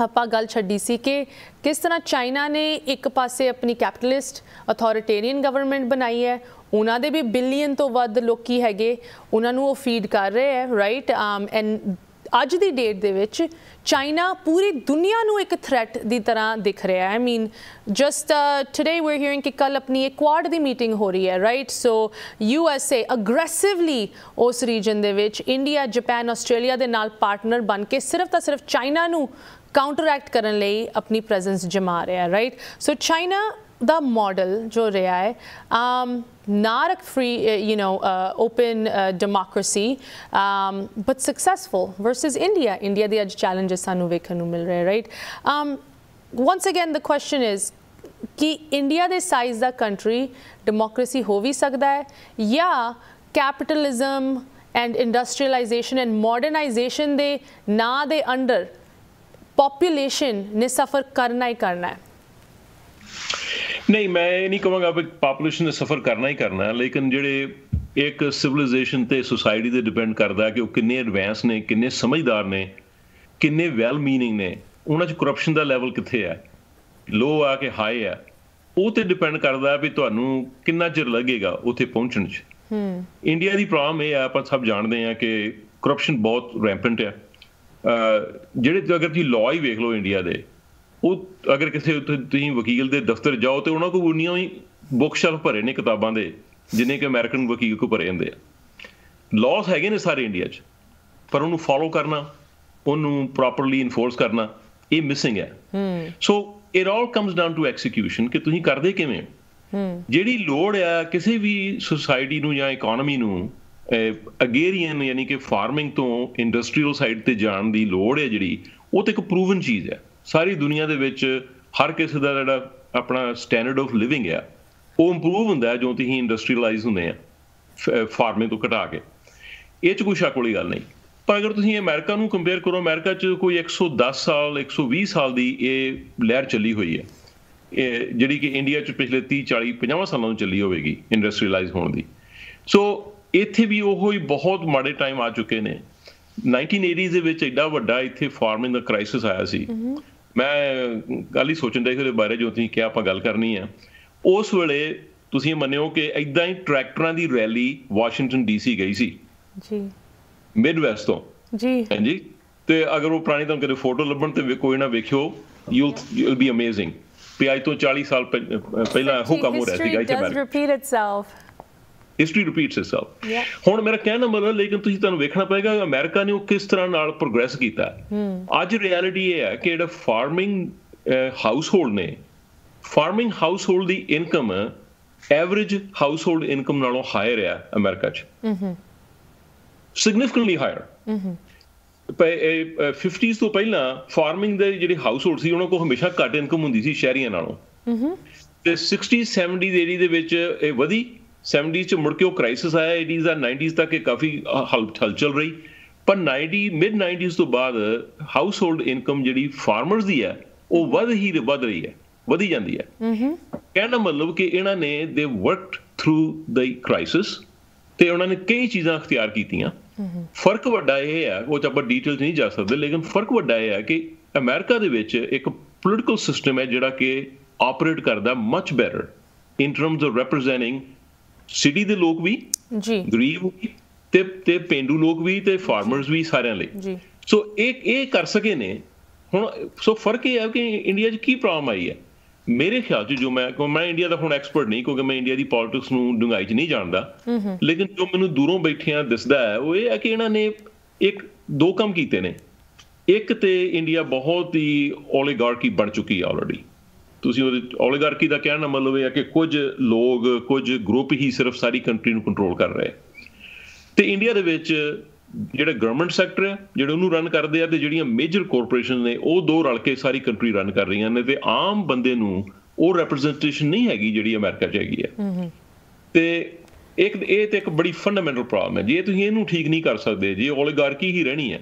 ਆਪਾਂ ਗੱਲ ਛੱਡੀ ਸੀ ਕਿ ਕਿਸ ਤਰ੍ਹਾਂ ਚਾਈਨਾ ਨੇ ਇੱਕ ਪਾਸੇ ਆਪਣੀ ਕੈਪੀਟਲਿਸਟ ਅਥਾਰਟੇਰੀਅਨ ਗਵਰਨਮੈਂਟ ਬਣਾਈ ਹੈ ਉਹਨਾਂ ਦੇ ਵੀ ਬਿਲੀਅਨ ਤੋਂ ਵੱਧ ਲੋਕੀ ਹੈਗੇ ਉਹਨਾਂ ਨੂੰ ਉਹ ਫੀਡ ਕਰ ਰਹੇ ਹੈ ਰਾਈਟ ਐਂਡ um, ਅੱਜ ਦੀ ਡੇਟ ਦੇ ਵਿੱਚ ਚਾਈਨਾ ਪੂਰੀ ਦੁਨੀਆ ਨੂੰ ਇੱਕ ਥ੍ਰੈਟ ਦੀ ਤਰ੍ਹਾਂ ਦਿਖ ਰਿਹਾ ਹੈ I mean just today we are hearing ਕਿ ਕੱਲ ਆਪਣੀ ਇੱਕ ਕੁਆਡ ਦੀ ਮੀਟਿੰਗ ਹੋ ਰਹੀ ਹੈ right so U S A aggressively ਉਸ ਰੀਜਨ ਦੇ ਵਿੱਚ ਇੰਡੀਆ ਜਾਪਾਨ ਆਸਟ੍ਰੇਲੀਆ ਦੇ ਨਾਲ ਪਾਰਟਨਰ ਬਣ ਕੇ ਸਿਰਫ ਤਾਂ ਸਿਰਫ ਚਾਈਨਾ ਨੂੰ ਕਾਊਂਟਰੈਕਟ ਕਰਨ ਲਈ ਆਪਣੀ ਪ੍ਰੈਜ਼ੈਂਸ ਜਮਾ ਰਿਹਾ ਹੈ ਰਾਈਟ ਸੋ ਚਾਈਨਾ ਦਾ ਮਾਡਲ ਜੋ ਰਿਹਾ ਹੈ ਆਮ um, ਨਾਰਕ a you know you democracy uh, but successful versus India India ਦੇ ਅੱਜ ਚੈਲੰਜਸ ਸਾਨੂੰ ਵੇਖਣ ਨੂੰ ਮਿਲ ਰਹੇ right um once again the question is ਕਿ ਇੰਡੀਆ ਦੇ ਸਾਈਜ਼ ਦਾ ਕੰਟਰੀ ਡੈਮੋਕ੍ਰੇਸੀ ਹੋ ਵੀ ਸਕਦਾ ਹੈ ਜਾਂ capitalism and industrialisation and modernisation ਦੇ ਨਾਂ ਦੇ ਅੰਡਰ ਪੋਪੂਲੇਸ਼ਨ ਨੇ ਸਫਰ ਕਰਨਾ ਹੀ ਕਰਨਾ ਹੈ ਨਹੀਂ ਮੈਂ ਇਹ ਨਹੀਂ ਕਹਾਂਗਾ ਕਿ ਪੋਪੂਲੇਸ਼ਨ ਨੇ ਸਫਰ ਕਰਨਾ ਹੀ ਕਰਨਾ ਹੈ ਲੇਕਿਨ ਜਿਹੜੇ ਇੱਕ ਸਿਵਲਾਈਜੇਸ਼ਨ ਤੇ ਸੋਸਾਇਟੀ ਤੇ ਡਿਪੈਂਡ ਕਰਦਾ ਹੈ ਕਿ ਉਹ ਕਿੰਨੇ ਐਡਵਾਂਸ ਨੇ ਕਿੰਨੇ ਸਮਝਦਾਰ ਨੇ ਕਿੰਨੇ ਵੈਲ ਮੀਨਿੰਗ ਨੇ ਉਹਨਾਂ 'ਚ ਕਰਪਸ਼ਨ ਦਾ ਲੈਵਲ ਕਿੱਥੇ ਹੈ ਲੋ ਆ ਕਿ ਹਾਈ ਹੈ ਉਹ ਤੇ ਡਿਪੈਂਡ ਕਰਦਾ ਵੀ ਤੁਹਾਨੂੰ ਕਿੰਨਾ ਚਿਰ ਲੱਗੇਗਾ ਉੱਥੇ ਪਹੁੰਚਣ 'ਚ ਹੂੰ ਇੰਡੀਆ ਦੀ ਪ੍ਰੋਬਲਮ ਇਹ ਆ ਆਪਾਂ ਸਭ ਜਾਣਦੇ ਆ ਕਿ ਕਰਪਸ਼ਨ ਬਹੁਤ ਰੈਂਪੈਂਟ ਹੈ ਜਿਹੜੇ ਅਗਰ ਤੁਸੀਂ ਲਾਅ ਹੀ ਵੇਖ ਲਓ ਇੰਡੀਆ ਦੇ ਉਹ ਅਗਰ ਕਿਸੇ ਤੁਸੀਂ ਵਕੀਲ ਦੇ ਦਫ਼ਤਰ ਜਾਓ ਤੇ ਉਹਨਾਂ ਕੋਲ ਉਨੀਆਂ ਹੀ ਬੁੱਕ ਸ਼ੈਲਫ ਭਰੇ ਨੇ ਕਿਤਾਬਾਂ ਦੇ ਜਿੰਨੇ ਕਿ ਅਮਰੀਕਨ ਵਕੀਲ ਕੋ ਭਰੇ ਹੁੰਦੇ ਆ ਲਾਅਸ ਹੈਗੇ ਨੇ ਸਾਰੇ ਇੰਡੀਆ 'ਚ ਪਰ ਉਹਨੂੰ ਫਾਲੋ ਕਰਨਾ ਉਹਨੂੰ ਪ੍ਰੋਪਰਲੀ ਇਨਫੋਰਸ ਕਰਨਾ ਇਹ ਮਿਸਿੰਗ ਹੈ so it all comes down to execution ਕਿ ਤੁਸੀਂ ਕਰਦੇ ਕਿਵੇਂ ਹੂੰ ਜਿਹੜੀ ਲੋੜ ਆ ਕਿਸੇ ਵੀ ਸੋਸਾਇਟੀ ਨੂੰ ਜਾਂ ਇਕਨੋਮੀ ਨੂੰ ਅਗੇਰੀਅਨ ਯਾਨੀ ਕਿ ਫਾਰਮਿੰਗ ਤੋਂ ਇੰਡਸਟਰੀਅਲ ਸਾਈਡ ਤੇ ਜਾਣ ਦੀ ਲੋੜ ਹੈ ਜਿਹੜੀ ਉਹ ਤੇ ਇੱਕ ਪ੍ਰੂਵਨ ਚੀਜ਼ ਹੈ ਸਾਰੀ ਦੁਨੀਆ ਦੇ ਵਿੱਚ ਹਰ ਕਿਸੇ ਦਾ ਜਿਹੜਾ ਆਪਣਾ ਸਟੈਂਡਰਡ ਆਫ ਲਿਵਿੰਗ ਹੈ ਉਹ ਇੰਪਰੂਵ ਹੁੰਦਾ ਜਦੋਂ ਤੁਸੀਂ ਇੰਡਸਟਰੀਅਲਾਈਜ਼ ਹੁੰਦੇ ਆ ਫਾਰਮਿੰਗ ਤੋਂ ਘਟਾ ਕੇ ਇਹ ਚ ਕੋਈ ਸ਼ੱਕ ਵਾਲੀ ਗੱਲ ਨਹੀਂ ਪਰ ਅਗਰ ਤੁਸੀਂ ਅਮਰੀਕਾ ਨੂੰ ਕੰਪੇਅਰ ਕਰੋ ਅਮਰੀਕਾ 'ਚ ਕੋਈ 110 ਸਾਲ 120 ਸਾਲ ਦੀ ਇਹ ਲਹਿਰ ਚੱਲੀ ਹੋਈ ਹੈ ਇਹ ਜਿਹੜੀ ਕਿ ਇੰਡੀਆ 'ਚ ਪਿਛਲੇ 30 40 50 ਸਾਲਾਂ ਤੋਂ ਚੱਲੀ ਹੋਵੇਗੀ ਇੰਡਸਟਰੀਅਲਾਈਜ਼ ਹੋਣ ਦੀ ਸੋ ਇੱਥੇ ਵੀ ਉਹੋ ਹੀ ਬਹੁਤ ਮਾੜੇ ਟਾਈਮ ਆ ਚੁੱਕੇ ਨੇ 1980s ਦੇ ਵਿੱਚ ਐਡਾ ਵੱਡਾ ਇੱਥੇ ਫਾਰਮਿੰਗ ਦਾ ਕ੍ਰਾਈਸਿਸ ਆਇਆ ਸੀ ਮੈਂ ਗੱਲ ਹੀ ਸੋਚਣ ਦੇ ਬਾਰੇ ਜੋ ਤੁਸੀਂ ਕਿਹਾ ਆਪਾਂ ਗੱਲ ਕਰਨੀ ਆ ਉਸ ਵੇਲੇ ਤੁਸੀਂ ਮੰਨਿਓ ਕਿ ਐਦਾਂ ਹੀ ਟਰੈਕਟਰਾਂ ਦੀ ਰੈਲੀ ਵਾਸ਼ਿੰਗਟਨ ਡੀਸੀ ਗਈ ਸੀ ਜੀ ਮਿਡਵੈਸਟ ਤੋਂ ਜੀ ਹਾਂਜੀ ਤੇ ਅਗਰ ਉਹ ਪੁਰਾਣੀ ਤੁਹਾਨੂੰ ਕਦੇ ਫੋਟੋ ਲੱਭਣ ਤੇ ਕੋਈ ਨਾ ਵੇਖਿਓ ਯੂ ਵਿਲ ਬੀ ਅਮੇਜ਼ਿੰਗ ਪੀਆਈ ਤੋਂ 40 ਸਾਲ ਪਹਿਲਾਂ ਹੁਕਮ ਹੋ ਰਿਹਾ ਸੀ ਗਾਇਤੇ ਬਾਰੇ ਹਿਸਟਰੀ ਰਿਪੀਟਸ ਇਟਸੈਲਫ ਹੁਣ ਮੇਰਾ ਕਹਿਣਾ ਮਤਲਬ ਮਤਲਬ ਲੇਕਿਨ ਤੁਸੀਂ ਤੁਹਾਨੂੰ ਵੇਖਣਾ ਪਏਗਾ ਅਮਰੀਕਾ ਨੇ ਉਹ ਕਿਸ ਤਰ੍ਹਾਂ ਨਾਲ ਪ੍ਰੋਗਰੈਸ ਕੀਤਾ ਅੱਜ ਰਿਐਲਿਟੀ ਇਹ ਹੈ ਕਿ ਜਿਹੜਾ ਫਾਰਮਿੰਗ ਹਾਊਸਹੋਲਡ ਨੇ ਫਾਰਮਿੰਗ ਹਾਊਸਹੋਲਡ ਦੀ ਇਨਕਮ ਐਵਰੇਜ ਹਾਊਸਹੋਲਡ ਇਨਕਮ ਨਾਲੋਂ ਹਾਇਰ ਹੈ ਅਮਰੀਕਾ 'ਚ ਹਮ ਹਮ ਸਿਗਨੀਫੀਕੈਂਟਲੀ ਹਾਇਰ ਹਮ ਹਮਮ 50s ਤੋਂ ਪਹਿਲਾਂ ਫਾਰਮਿੰਗ ਦੇ ਜਿਹੜੇ ਹਾਊਸਹੋਲਡ ਸੀ ਉਹਨਾਂ ਕੋਲ ਹਮੇਸ਼ਾ ਘੱਟ ਇਨਕਮ ਹੁੰਦੀ ਸੀ ਸ਼ਹਿਰੀਆਂ ਨਾਲੋਂ ਹਮ ਤੇ 60s 70s ਏਰੀ ਦੇ ਵਿੱਚ ਇਹ ਵਧੀ 70s ਚ ਮੁੜ ਕੇ ਉਹ ਕ੍ਰਾਈਸਿਸ ਆਇਆ 80s ਆ 90s ਤੱਕ ਇਹ ਕਾਫੀ ਹਲਚਲ ਰਹੀ ਪਰ 90 ਮਿਡ 90s ਤੋਂ ਬਾਅਦ ਹਾਊਸ ਹੋਲਡ ਇਨਕਮ ਜਿਹੜੀ ਫਾਰਮਰਸ ਦੀ ਹੈ ਉਹ ਵੱਧ ਹੀ ਵੱਧ ਰਹੀ ਹੈ ਵਧੀ ਜਾਂਦੀ ਹੈ ਹਮਮ ਕਹਿਣਾ ਮਤਲਬ ਕਿ ਇਹਨਾਂ ਨੇ ਦੇ ਵਰਕਡ ਥਰੂ ਦਾ ਕ੍ਰਾਈਸਿਸ ਤੇ ਉਹਨਾਂ ਨੇ ਕਈ ਚੀਜ਼ਾਂ ਅਖਤਿਆਰ ਕੀਤੀਆਂ ਫਰਕ ਵੱਡਾ ਇਹ ਹੈ ਉਹ ਚ ਆਪਾਂ ਡੀਟੇਲ ਨਹੀਂ ਜਾ ਸਕਦੇ ਲੇਕਿਨ ਫਰਕ ਵੱਡਾ ਇਹ ਹੈ ਕਿ ਅਮਰੀਕਾ ਦੇ ਵਿੱਚ ਇੱਕ ਪੋਲਿਟਿਕਲ ਸਿਸਟਮ ਹੈ ਜਿਹੜਾ ਕਿ ਆਪਰੇਟ ਕਰਦਾ much better in terms of representing city ਦੇ ਲੋਕ ਵੀ ਜੀ ਗਰੀਬ ਤੇ ਤੇ ਪਿੰਡੂ ਲੋਕ ਵੀ ਤੇ ਫਾਰਮਰਸ ਵੀ ਸਾਰਿਆਂ ਲਈ ਜੀ ਸੋ ਇਹ ਇਹ ਕਰ ਸਕੇ ਨੇ ਹੁਣ ਸੋ ਫਰਕ ਇਹ ਹੈ ਕਿ ਇੰਡੀਆ 'ਚ ਕੀ ਪ੍ਰੋਬਲਮ ਆਈ ਹੈ ਮੇਰੇ ਖਿਆਲ 'ਚ ਜੋ ਮੈਂ ਮੈਂ ਇੰਡੀਆ ਦਾ ਹੁਣ ਐਕਸਪਰਟ ਨਹੀਂ ਕਿਉਂਕਿ ਮੈਂ ਇੰਡੀਆ ਦੀ ਪੋਲਿਟਿਕਸ ਨੂੰ ਡੂੰਘਾਈ 'ਚ ਨਹੀਂ ਜਾਣਦਾ ਲੇਕਿਨ ਜੋ ਮੈਨੂੰ ਦੂਰੋਂ ਬੈਠਿਆਂ ਦਿਸਦਾ ਹੈ ਉਹ ਇਹ ਹੈ ਕਿ ਇਹਨਾਂ ਨੇ ਇੱਕ ਦੋ ਕੰਮ ਕੀਤੇ ਨੇ ਇੱਕ ਤੇ ਇੰਡੀਆ ਬਹੁਤ ਹੀ ਓਲੀਗਾਰਕੀ ਬਣ ਚੁੱਕੀ ਹੈ ਆਲਰੇਡੀ ਤੁਸੀਂ ਉਹਦੇ ਓਲੀਗਾਰਕੀ ਦਾ ਕਹਿਣ ਦਾ ਮਤਲਬ ਇਹ ਹੈ ਕਿ ਕੁਝ ਲੋਕ ਕੁਝ ਗਰੁੱਪ ਹੀ ਸਿਰਫ ਸਾਰੀ ਕੰਟਰੀ ਨੂੰ ਕੰਟਰੋਲ ਕਰ ਰਹੇ ਤੇ ਇੰਡੀਆ ਦੇ ਵਿੱਚ ਜਿਹੜਾ ਗਵਰਨਮੈਂਟ ਸੈਕਟਰ ਹੈ ਜਿਹੜੇ ਉਹਨੂੰ ਰਨ ਕਰਦੇ ਆ ਤੇ ਜਿਹੜੀਆਂ ਮੇਜਰ ਕਾਰਪੋਰੇਸ਼ਨ ਨੇ ਉਹ ਦੋ ਰਲ ਕੇ ਸਾਰੀ ਕੰਟਰੀ ਰਨ ਕਰ ਰਹੀਆਂ ਨੇ ਤੇ ਆਮ ਬੰਦੇ ਨੂੰ ਉਹ ਰਿਪਰੈਜ਼ੈਂਟੇਸ਼ਨ ਨਹੀਂ ਹੈਗੀ ਜਿਹੜੀ ਅਮਰੀਕਾ 'ਚ ਹੈਗੀ ਹੈ ਤੇ ਇੱਕ ਇਹ ਤੇ ਇੱਕ ਬੜੀ ਫੰਡਾਮੈਂਟਲ ਪ੍ਰੋਬਲਮ ਹੈ ਜੇ ਤੁਸੀਂ ਇਹਨੂੰ ਠੀਕ ਨਹੀਂ ਕਰ ਸਕਦੇ ਜੇ ਓਲੀਗਾਰਕੀ ਹੀ ਰਹਿਣੀ ਹੈ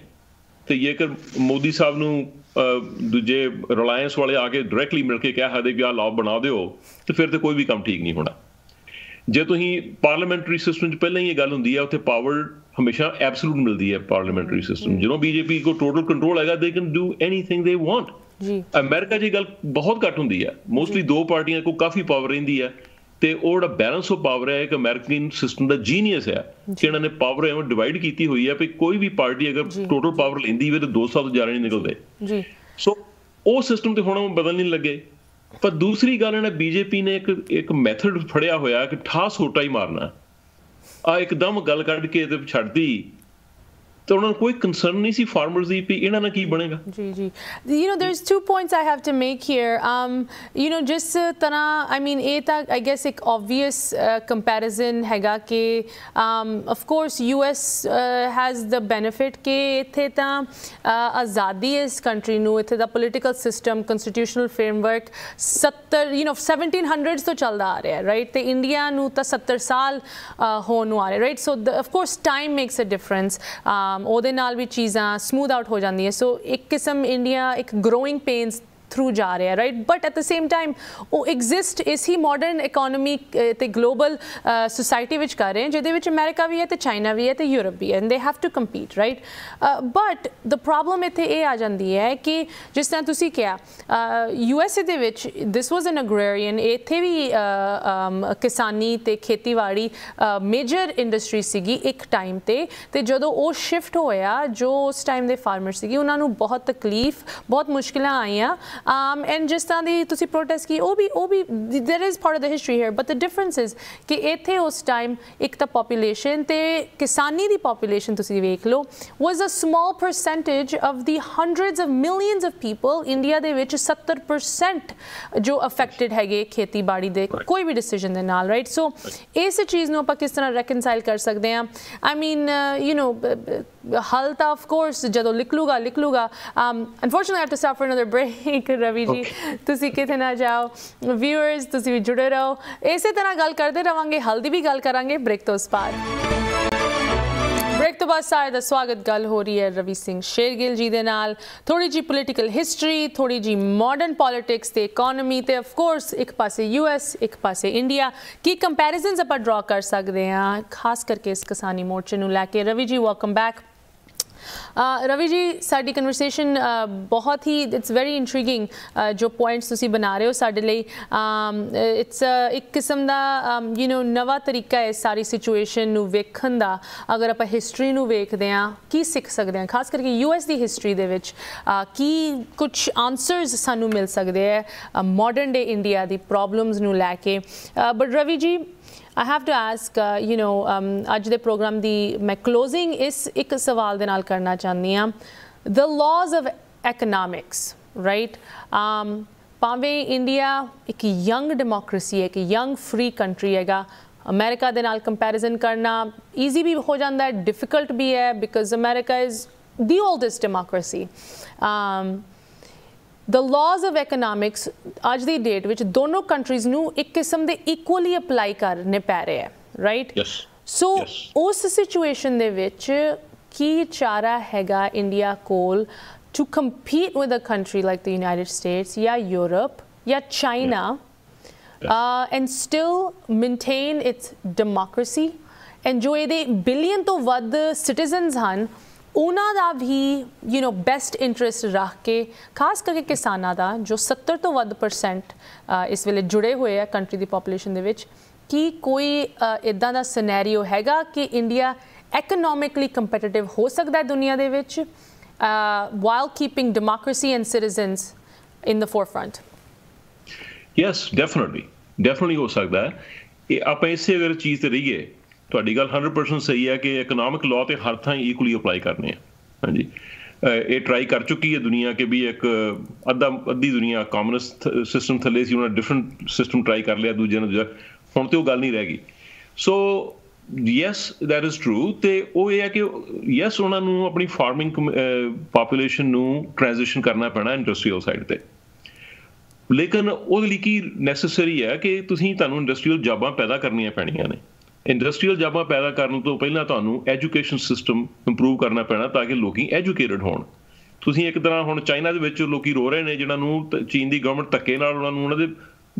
ਤੇ ਜੇਕਰ ਮੋਦੀ ਸਾਹਿਬ ਨੂੰ ਦੂਜੇ ਰਿਲਾਇੰਸ ਵਾਲੇ ਆ ਕੇ ਡਾਇਰੈਕਟਲੀ ਮਿਲ ਕੇ ਕਹਿ ਸਕਦੇ ਕਿ ਆ ਲਾਅ ਬਣਾ ਦਿਓ ਤੇ ਫਿਰ ਤੇ ਕੋਈ ਵੀ ਕੰਮ ਠੀਕ ਨਹੀਂ ਹੋਣਾ ਜੇ ਤੁਸੀਂ ਪਾਰਲੀਮੈਂਟਰੀ ਸਿਸਟਮ 'ਚ ਪਹਿਲਾਂ ਹੀ ਇਹ ਗੱਲ ਹੁੰਦੀ ਹੈ ਉੱਥੇ ਪਾਵਰ ਹਮੇਸ਼ਾ ਐਬਸੋਲੂਟ ਮਿਲਦੀ ਹੈ ਪਾਰਲੀਮੈਂਟਰੀ ਸਿਸਟਮ ਜਦੋਂ ਬੀਜੇਪੀ ਕੋ ਟੋਟਲ ਕੰਟਰੋਲ ਹੈਗਾ they can do anything they want ਜੀ ਅਮਰੀਕਾ ਦੀ ਗੱਲ ਬਹੁਤ ਘੱਟ ਹੁੰਦੀ ਹੈ ਮੋਸਟਲੀ ਦੋ ਪਾਰਟੀਆਂ ਕੋ ਕਾਫੀ ਪਾਵਰ ਰਹਿੰਦੀ ਹੈ ਤੇ ਉਹ ਜਿਹੜਾ ਬੈਲੈਂਸ ਆਫ ਪਾਵਰ ਹੈ ਇੱਕ ਅਮਰੀਕਨ ਸਿਸਟਮ ਦਾ ਜੀਨੀਅਸ ਹੈ ਕਿ ਇਹਨਾਂ ਨੇ ਪਾਵਰ ਐਵੇਂ ਡਿਵਾਈਡ ਕੀਤੀ ਹੋਈ ਹੈ ਕਿ ਕੋਈ ਵੀ ਪਾਰਟੀ ਅਗਰ ਟੋਟਲ ਪਾਵਰ ਲੈਂਦੀ ਹੋਵੇ ਤਾਂ 200 ਤੋਂ ਜ਼ਿਆਦਾ ਨਹੀਂ ਨਿਕਲਦੇ ਜੀ ਸੋ ਉਹ ਸਿਸਟਮ ਤੇ ਹੁਣ ਉਹ ਨਹੀਂ ਲੱਗੇ ਪਰ ਦੂਸਰੀ ਗੱਲ ਇਹਨਾਂ ਬੀਜੇਪੀ ਨੇ ਇੱਕ ਇੱਕ ਮੈਥਡ ਫੜਿਆ ਹੋਇਆ ਕਿ ਠਾਸ ਹੋਟਾ ਹੀ ਮਾਰਨਾ ਆ ਇੱਕਦਮ ਗੱਲ ਕੱਢ ਕੇ ਤੇ ਛੱਡਦੀ ਤੇ ਉਹਨਾਂ ਨੂੰ ਕੋਈ ਕੰਸਰਨ ਨਹੀਂ ਸੀ ਫਾਰਮਰਸ ਦੀ ਵੀ ਇਹਨਾਂ ਨਾਲ ਕੀ ਬਣੇਗਾ ਜੀ ਜੀ you know there is two points I have to make here um you know ਜਿਸ ਤਰ੍ਹਾਂ ਆਈ ਮੀਨ ਇਹ ਤਾਂ ਆਈ ਗੈਸ ਇੱਕ ਆਬਵੀਅਸ ਕੰਪੈਰੀਜ਼ਨ ਹੈਗਾ ਕਿ um of course S has the benefit ਕਿ ਇੱਥੇ ਤਾਂ ਆਜ਼ਾਦੀ ਇਸ ਕੰਟਰੀ ਨੂੰ ਇੱਥੇ ਦਾ political system constitutional framework 70 you know 1700ਸ ਤੋਂ ਚੱਲਦਾ ਆ ਰਿਹਾ ਹੈ ਰਾਈਟ ਤੇ ਇੰਡੀਆ ਨੂੰ ਤਾਂ 70 ਸਾਲ ਹੋਣ ਨੂੰ ਆ ਰਿਹਾ right so of course time makes a difference ਉਹਦੇ ਨਾਲ ਵੀ ਚੀਜ਼ਾਂ ਸਮੂਥ ਆਊਟ ਹੋ ਜਾਂਦੀਆਂ ਸੋ ਇੱਕ ਕਿਸਮ ਇੰਡੀਆ ਇੱਕ ਗਰੋਇੰਗ ਪੇਨਸ ਥਰੂ ਜਾ ਰਿਹਾ right but at the same time ਉਹ ਐਗਜ਼ਿਸਟ ਇਸ ਹੀ ਮਾਡਰਨ ਇਕਨੋਮੀ ਤੇ ਗਲੋਬਲ ਸੋਸਾਇਟੀ ਵਿੱਚ ਕਰ ਰਹੇ ਹਨ ਜਿਹਦੇ ਵਿੱਚ ਅਮਰੀਕਾ ਵੀ ਹੈ ਤੇ ਚਾਈਨਾ ਵੀ ਹੈ ਤੇ ਯੂਰਪ ਵੀ ਹੈ and they have to compete right but the problem ਇੱਥੇ ਇਹ ਆ ਜਾਂਦੀ ਹੈ ਕਿ ਜਿਸ ਤਰ੍ਹਾਂ ਤੁਸੀਂ ਕਿਹਾ ਯੂ ਐਸ ਏ ਦੇ ਵਿੱਚ ਦਿਸ ਵਾਸ ਐਨ ਅਗ੍ਰੇਰੀਅਨ ਇੱਥੇ ਵੀ ਕਿਸਾਨੀ ਤੇ ਖੇਤੀਬਾੜੀ ਮੇਜਰ ਇੰਡਸਟਰੀ ਸੀਗੀ ਇੱਕ ਟਾਈਮ ਤੇ ਤੇ ਜਦੋਂ ਉਹ ਸ਼ਿਫਟ ਹੋਇਆ ਜੋ ਉਸ ਟਾਈਮ ਦੇ ਫਾਰਮਰ ਸੀਗੇ ਉਹਨਾਂ ਨੂੰ ਬਹੁਤ ਤਕਲੀਫ ਬਹੁਤ ਮੁਸ਼ਕਲਾਂ ਆਈਆਂ Um, and just on the tusi protest ki oh bhi there is part of the history here but the difference is ki ethe us time ek population te kisani population tusi vekh was a small percentage of the hundreds of millions of people india de is 70% jo affected hege kheti baadi de koi bhi decision de naal right so is cheez nu apa kis tarah reconcile kar sakde ha i mean uh, you know halta, of course jadon likh luga likh luga um, unfortunately i have to stop for another break Ravi ਜੀ ਤੁਸੀਂ ਕਿਥੇ ਨਾ ਜਾਓ viewers ਤੁਸੀਂ ਵੀ ਜੁੜੇ ਰਹੋ ਇਸੇ ਤਰ੍ਹਾਂ ਗੱਲ ਕਰਦੇ ਰਵਾਂਗੇ ਹਲਦੀ ਵੀ ਗੱਲ ਕਰਾਂਗੇ ਬ੍ਰੇਕ ਤੋਂ ਬਾਅਦ ਬ੍ਰੇਕ ਤੋਂ ਬਾਅਦ ਸਾਰੇ ਦਾ ਸਵਾਗਤ ਗੱਲ ਹੋ ਰਹੀ ਹੈ ਰਵੀ ਸਿੰਘ ਸ਼ੇਰਗਿਲ ਜੀ ਦੇ ਨਾਲ ਥੋੜੀ ਜੀ ਪੋਲਿਟੀਕਲ ਹਿਸਟਰੀ ਥੋੜੀ ਜੀ ਮਾਡਰਨ ਪੋਲਿਟਿਕਸ ਤੇ ਇਕਨੋਮੀ ਤੇ ਆਫ ਕੋਰਸ ਇੱਕ ਪਾਸੇ ਯੂਐਸ ਇੱਕ ਪਾਸੇ ਇੰਡੀਆ ਕੀ ਕੰਪੈਰੀਜ਼ਨਸ ਆਪਾਂ ਡਰਾ ਕਰ ਸਕਦੇ ਹਾਂ ਖਾਸ ਕਰਕੇ ਇਸ ਕਿਸਾਨੀ ਮੋਰਚੇ ਨੂੰ ਲੈ ਕੇ ਰਵੀ ਜੀ ਵੈਲਕਮ ਬੈਕ ਰਵੀ ਜੀ ਸਾਡੀ ਕਨਵਰਸੇਸ਼ਨ ਬਹੁਤ ਹੀ ਇਟਸ ਵੈਰੀ ਇੰਟ੍ਰੀਗਿੰਗ ਜੋ ਪੁਆਇੰਟਸ ਤੁਸੀਂ ਬਣਾ ਰਹੇ ਹੋ ਸਾਡੇ ਲਈ ਇਟਸ ਇੱਕ ਕਿਸਮ ਦਾ ਯੂ نو ਨਵਾਂ ਤਰੀਕਾ ਹੈ ਸਾਰੀ ਸਿਚੁਏਸ਼ਨ ਨੂੰ ਵੇਖਣ ਦਾ ਅਗਰ ਆਪਾਂ ਹਿਸਟਰੀ ਨੂੰ ਵੇਖਦੇ ਆ ਕੀ ਸਿੱਖ ਸਕਦੇ ਆ ਖਾਸ ਕਰਕੇ ਯੂਐਸ ਦੀ ਹਿਸਟਰੀ ਦੇ ਵਿੱਚ ਕੀ ਕੁਝ ਆਨਸਰਸ ਸਾਨੂੰ ਮਿਲ ਸਕਦੇ ਆ ਮਾਡਰਨ ਡੇ ਇੰਡੀਆ ਦੀ ਪ੍ਰੋਬਲਮਸ ਨੂੰ ਲੈ ਕੇ but Ravi ji I have to ask you know ਅੱਜ ਦੇ ਪ੍ਰੋਗਰਾਮ ਦੀ ਮੈਂ ਕਲੋਜ਼ਿੰਗ ਇਸ ਇੱਕ ਸਵਾਲ ਦੇ ਨਾਲ ਕਰਨਾ ਚਾਹੁੰਦੀ ਆ the laws of economics right um ਪਾਵੇਂ ਇੰਡੀਆ ਇੱਕ ਯੰਗ ਡੈਮੋਕ੍ਰੇਸੀ ਹੈ ਇੱਕ ਯੰਗ ਫ੍ਰੀ ਕੰਟਰੀ ਹੈਗਾ ਅਮਰੀਕਾ ਦੇ ਨਾਲ ਕੰਪੈਰੀਜ਼ਨ ਕਰਨਾ ਈਜ਼ੀ ਵੀ ਹੋ ਜਾਂਦਾ ਹੈ ਡਿਫਿਕਲਟ ਵੀ ਹੈ because America is the oldest democracy um the laws of economics ਅੱਜ ਦੀ ਡੇਟ ਵਿੱਚ ਦੋਨੋਂ ਕੰਟਰੀਜ਼ ਨੂੰ ਇੱਕ ਕਿਸਮ ਦੇ ਇਕੁਅਲੀ ਅਪਲਾਈ ਕਰਨੇ ਪੈ ਰਹੇ ਹੈ ਰਾਈਟ ਸੋ ਉਸ ਸਿਚੁਏਸ਼ਨ ਦੇ ਵਿੱਚ ਕੀ ਚਾਰਾ ਹੈਗਾ ਇੰਡੀਆ ਕੋਲ to compete with a country like the United States ਜਾਂ ਯੂਰਪ ਜਾਂ China uh, and still maintain its democracy. And ਜੋ ਇਹਦੇ ਬਿਲੀਅਨ ਤੋਂ ਵੱਧ ਸਿਟੀਜ਼ਨਸ ਹਨ ਉਹਨਾਂ ਦਾ ਵੀ ਯੂ نو ਬੈਸਟ ਇੰਟਰਸਟ ਰੱਖ ਕੇ ਖਾਸ ਕਰਕੇ ਕਿਸਾਨਾਂ ਦਾ ਜੋ 70 ਤੋਂ ਵੱਧ ਪਰਸੈਂਟ ਇਸ ਵੇਲੇ ਜੁੜੇ ਹੋਏ ਆ ਕੰਟਰੀ ਦੀ ਪੋਪੂਲੇਸ਼ਨ ਦੇ ਵਿੱਚ ਕੀ ਕੋਈ ਇਦਾਂ ਦਾ ਸਿਨੈਰੀਓ ਹੈਗਾ ਕਿ ਇੰਡੀਆ ਇਕਨੋਮਿਕਲੀ ਕੰਪੀਟੀਟਿਵ ਹੋ ਸਕਦਾ ਹੈ ਦੁਨੀਆ ਦੇ ਵਿੱਚ while keeping democracy and citizens in the forefront yes definitely definitely ਹੋ ਸਕਦਾ ਹੈ ਆਪਾਂ ਇਸੇ ਅਗਰ ਚੀਜ਼ ਤੇ ਰਹੀਏ ਤੁਹਾਡੀ ਗੱਲ 100% ਸਹੀ ਹੈ ਕਿ ਇਕਨੋਮਿਕ ਲਾਅ ਤੇ ਹਰ ਥਾਂ ਇਕੁਅਲੀ ਅਪਲਾਈ ਕਰਨੇ ਆ ਹਾਂਜੀ ਇਹ ਟਰਾਈ ਕਰ ਚੁੱਕੀ ਹੈ ਦੁਨੀਆ ਕਿ ਵੀ ਇੱਕ ਅੱਧਾ ਅੱਧੀ ਦੁਨੀਆ ਕਮਿਊਨਿਸਟ ਸਿਸਟਮ ਥੱਲੇ ਸੀ ਉਹਨਾਂ ਡਿਫਰੈਂਟ ਸਿਸਟਮ ਟਰਾਈ ਕਰ ਲਿਆ ਦੂਜੇ ਨੇ ਹੁਣ ਤੇ ਉਹ ਗੱਲ ਨਹੀਂ ਰਹਿ ਗਈ so yes that is true ਤੇ ਉਹ ਇਹ ਹੈ ਕਿ ਯੈਸ ਉਹਨਾਂ ਨੂੰ ਆਪਣੀ ਫਾਰਮਿੰਗ ਪੋਪੂਲੇਸ਼ਨ ਨੂੰ ਟ੍ਰਾਂਜੀਸ਼ਨ ਕਰਨਾ ਪੈਣਾ ਇੰਡਸਟਰੀਅਲ ਸਾਈਡ ਤੇ ਲੇਕਿਨ ਉਹਦੇ ਲਈ ਕੀ ਨੈਸੈਸਰੀ ਹੈ ਕਿ ਤੁਸੀਂ ਤੁਹਾਨੂੰ ਇੰਡਸਟਰੀਅਲ ਜੌਬਾਂ ਪੈਦਾ ਕਰਨੀਆਂ ਪੈਣੀਆਂ ਨੇ ਇੰਡਸਟਰੀਅਲ ਜਾਬਾਂ ਪੈਦਾ ਕਰਨ ਤੋਂ ਪਹਿਲਾਂ ਤੁਹਾਨੂੰ ਐਜੂਕੇਸ਼ਨ ਸਿਸਟਮ ਇੰਪਰੂਵ ਕਰਨਾ ਪੈਣਾ ਤਾਂ ਕਿ ਲੋਕੀ ਐਜੂਕੇਟਡ ਹੋਣ ਤੁਸੀਂ ਇੱਕ ਤਰ੍ਹਾਂ ਹੁਣ ਚਾਈਨਾ ਦੇ ਵਿੱਚ ਲੋਕੀ ਰੋ ਰਹੇ ਨੇ ਜਿਨ੍ਹਾਂ ਨੂੰ ਚੀਨ ਦੀ ਗਵਰਨਮੈਂਟ ਧੱਕੇ ਨਾਲ ਉਹਨਾਂ ਨੂੰ ਉਹਨਾਂ ਦੇ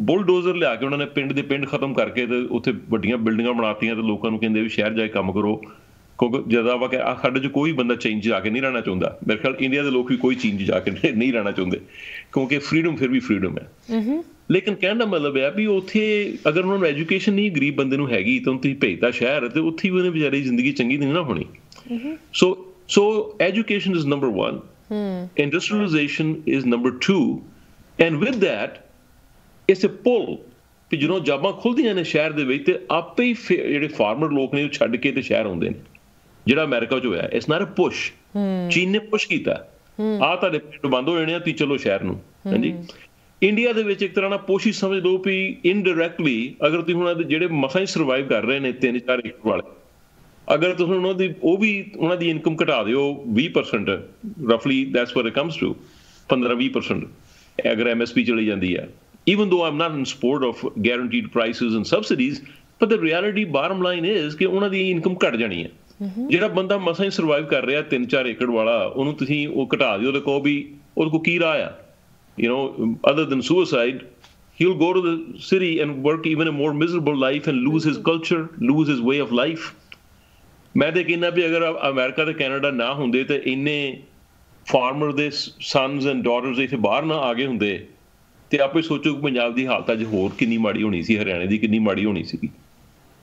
ਬੁਲਡੋਜ਼ਰ ਲਿਆ ਕੇ ਉਹਨਾਂ ਨੇ ਪਿੰਡ ਦੇ ਪਿੰਡ ਖਤਮ ਕਰਕੇ ਤੇ ਉੱਥੇ ਵੱਡੀਆਂ ਬਿਲਡਿੰਗਾਂ ਬਣਾਤੀਆਂ ਤੇ ਲੋਕਾਂ ਨੂੰ ਕਹਿੰਦੇ ਵੀ ਸ਼ਹਿਰ ਜਾ ਕੇ ਕੰਮ ਕਰੋ ਕਿਉਂਕਿ ਜਦਾ ਵਾ ਕਿ ਸਾਡੇ 'ਚ ਕੋਈ ਬੰਦਾ ਚੇਂਜ ਜਾ ਕੇ ਨਹੀਂ ਰਹਿਣਾ ਚਾਹੁੰਦਾ ਮੇਰੇ ਖਿਆਲ ਇੰਡੀਆ ਦੇ ਲੋਕ ਵੀ ਕੋਈ ਚੇਂਜ ਜਾ ਕੇ ਨਹੀਂ ਰਹਿਣਾ ਚਾਹੁੰਦੇ ਕਿਉਂਕਿ ਫਰੀडम ਫਿਰ ਵੀ ਫਰੀडम ਹੈ ਲੇਕਿਨ ਕਹਿਣ ਦਾ ਮਤਲਬ ਹੈ ਵੀ ਉੱਥੇ ਅਗਰ ਉਹਨਾਂ ਨੂੰ ਐਜੂਕੇਸ਼ਨ ਨਹੀਂ ਗਰੀਬ ਬੰਦੇ ਨੂੰ ਹੈਗੀ ਤਾਂ ਤੁਸੀਂ ਭੇਜਦਾ ਸ਼ਹਿਰ ਤੇ ਉੱਥੇ ਵੀ ਉਹਨੇ ਵਿਚਾਰੀ ਜ਼ਿੰਦਗੀ ਚੰਗੀ ਨਹੀਂ ਨਾ ਹੋਣੀ so so education is number 1 industrialisation is number 2 and with that it's a pull ਕਿ ਜਦੋਂ ਜਾਬਾਂ ਖੁੱਲਦੀਆਂ ਨੇ ਸ਼ਹਿਰ ਦੇ ਵਿੱਚ ਤੇ ਆਪੇ ਹੀ ਜਿਹੜੇ ਫਾਰਮਰ ਲੋਕ ਨੇ ਉਹ ਛੱਡ ਕੇ ਤੇ ਸ਼ਹਿਰ ਆਉਂਦੇ ਨੇ ਜਿਹੜਾ ਅਮਰੀਕਾ 'ਚ ਹੋਇਆ ਇਸ ਨਾਲ ਪੁਸ਼ ਚੀਨ ਨੇ ਪੁਸ਼ ਕੀਤਾ ਆ ਤੁਹਾਡੇ ਪਿੰਡ ਬੰਦ ਹੋ ਜਾਣੇ ਆ ਤੁਸੀਂ ਚਲੋ ਸ਼ਹਿਰ ਨੂੰ ਹਾਂਜੀ ਇੰਡੀਆ ਦੇ ਵਿੱਚ ਇੱਕ ਤਰ੍ਹਾਂ ਨਾਲ ਪੋਸ਼ੀ ਸਮਝ ਲਓ ਵੀ ਇਨਡਾਇਰੈਕਟਲੀ ਅਗਰ ਤੁਸੀਂ ਉਹਨਾਂ ਦੇ ਜਿਹੜੇ ਮਸਾਂ ਹੀ ਸਰਵਾਈਵ ਕਰ ਰਹੇ ਨੇ 3-4 ਏਕੜ ਵਾਲੇ ਅਗਰ ਤੁਸੀਂ ਉਹਨਾਂ ਦੀ ਉਹ ਵੀ ਉਹਨਾਂ ਦੀ ਇਨਕਮ ਘਟਾ ਦਿਓ 20% ਰਫਲੀ that's what it comes to 15-20% ਅਗਰ ਐਮਐਸਪੀ ਚਲੀ ਜਾਂਦੀ ਹੈ even though um not in support of guaranteed prices and subsidies but the reality bottom line is ਕਿ ਉਹਨਾਂ ਦੀ ਇਨਕਮ ਘਟ ਜਾਣੀ ਹੈ mm-hmm. ਜਿਹੜਾ ਬੰਦਾ ਮਸਾਂ ਹੀ ਸਰਵਾਈਵ ਕਰ ਰਿਹਾ 3-4 ਏਕੜ ਵਾਲਾ ਉਹਨੂੰ ਤੁਸੀਂ ਉਹ ਘਟਾ ਦਿਓ ਤੇ ਕਹੋ ਵੀ ਉਹਨੂੰ ਕੀ ਰਾਹ ਆ you know, other than suicide, he'll go to the city and work even a more miserable life and lose his culture, lose his way of life. ਮੈਂ ਤੇ ਕਿੰਨਾ ਵੀ ਅਗਰ ਅਮਰੀਕਾ ਤੇ ਕੈਨੇਡਾ ਨਾ ਹੁੰਦੇ ਤੇ ਇੰਨੇ ਫਾਰਮਰ ਦੇ ਸਨਸ ਐਂਡ ਡਾਟਰਸ ਇਥੇ ਬਾਹਰ ਨਾ ਆ ਗਏ ਹੁੰਦੇ ਤੇ ਆਪੇ ਸੋਚੋ ਕਿ ਪੰਜਾਬ ਦੀ ਹਾਲਤ ਅਜ ਹੋਰ ਕਿੰਨੀ ਮਾੜੀ ਹੋਣੀ ਸੀ ਹਰਿਆਣੇ ਦੀ ਕਿੰਨੀ ਮਾੜੀ ਹੋਣੀ ਸੀ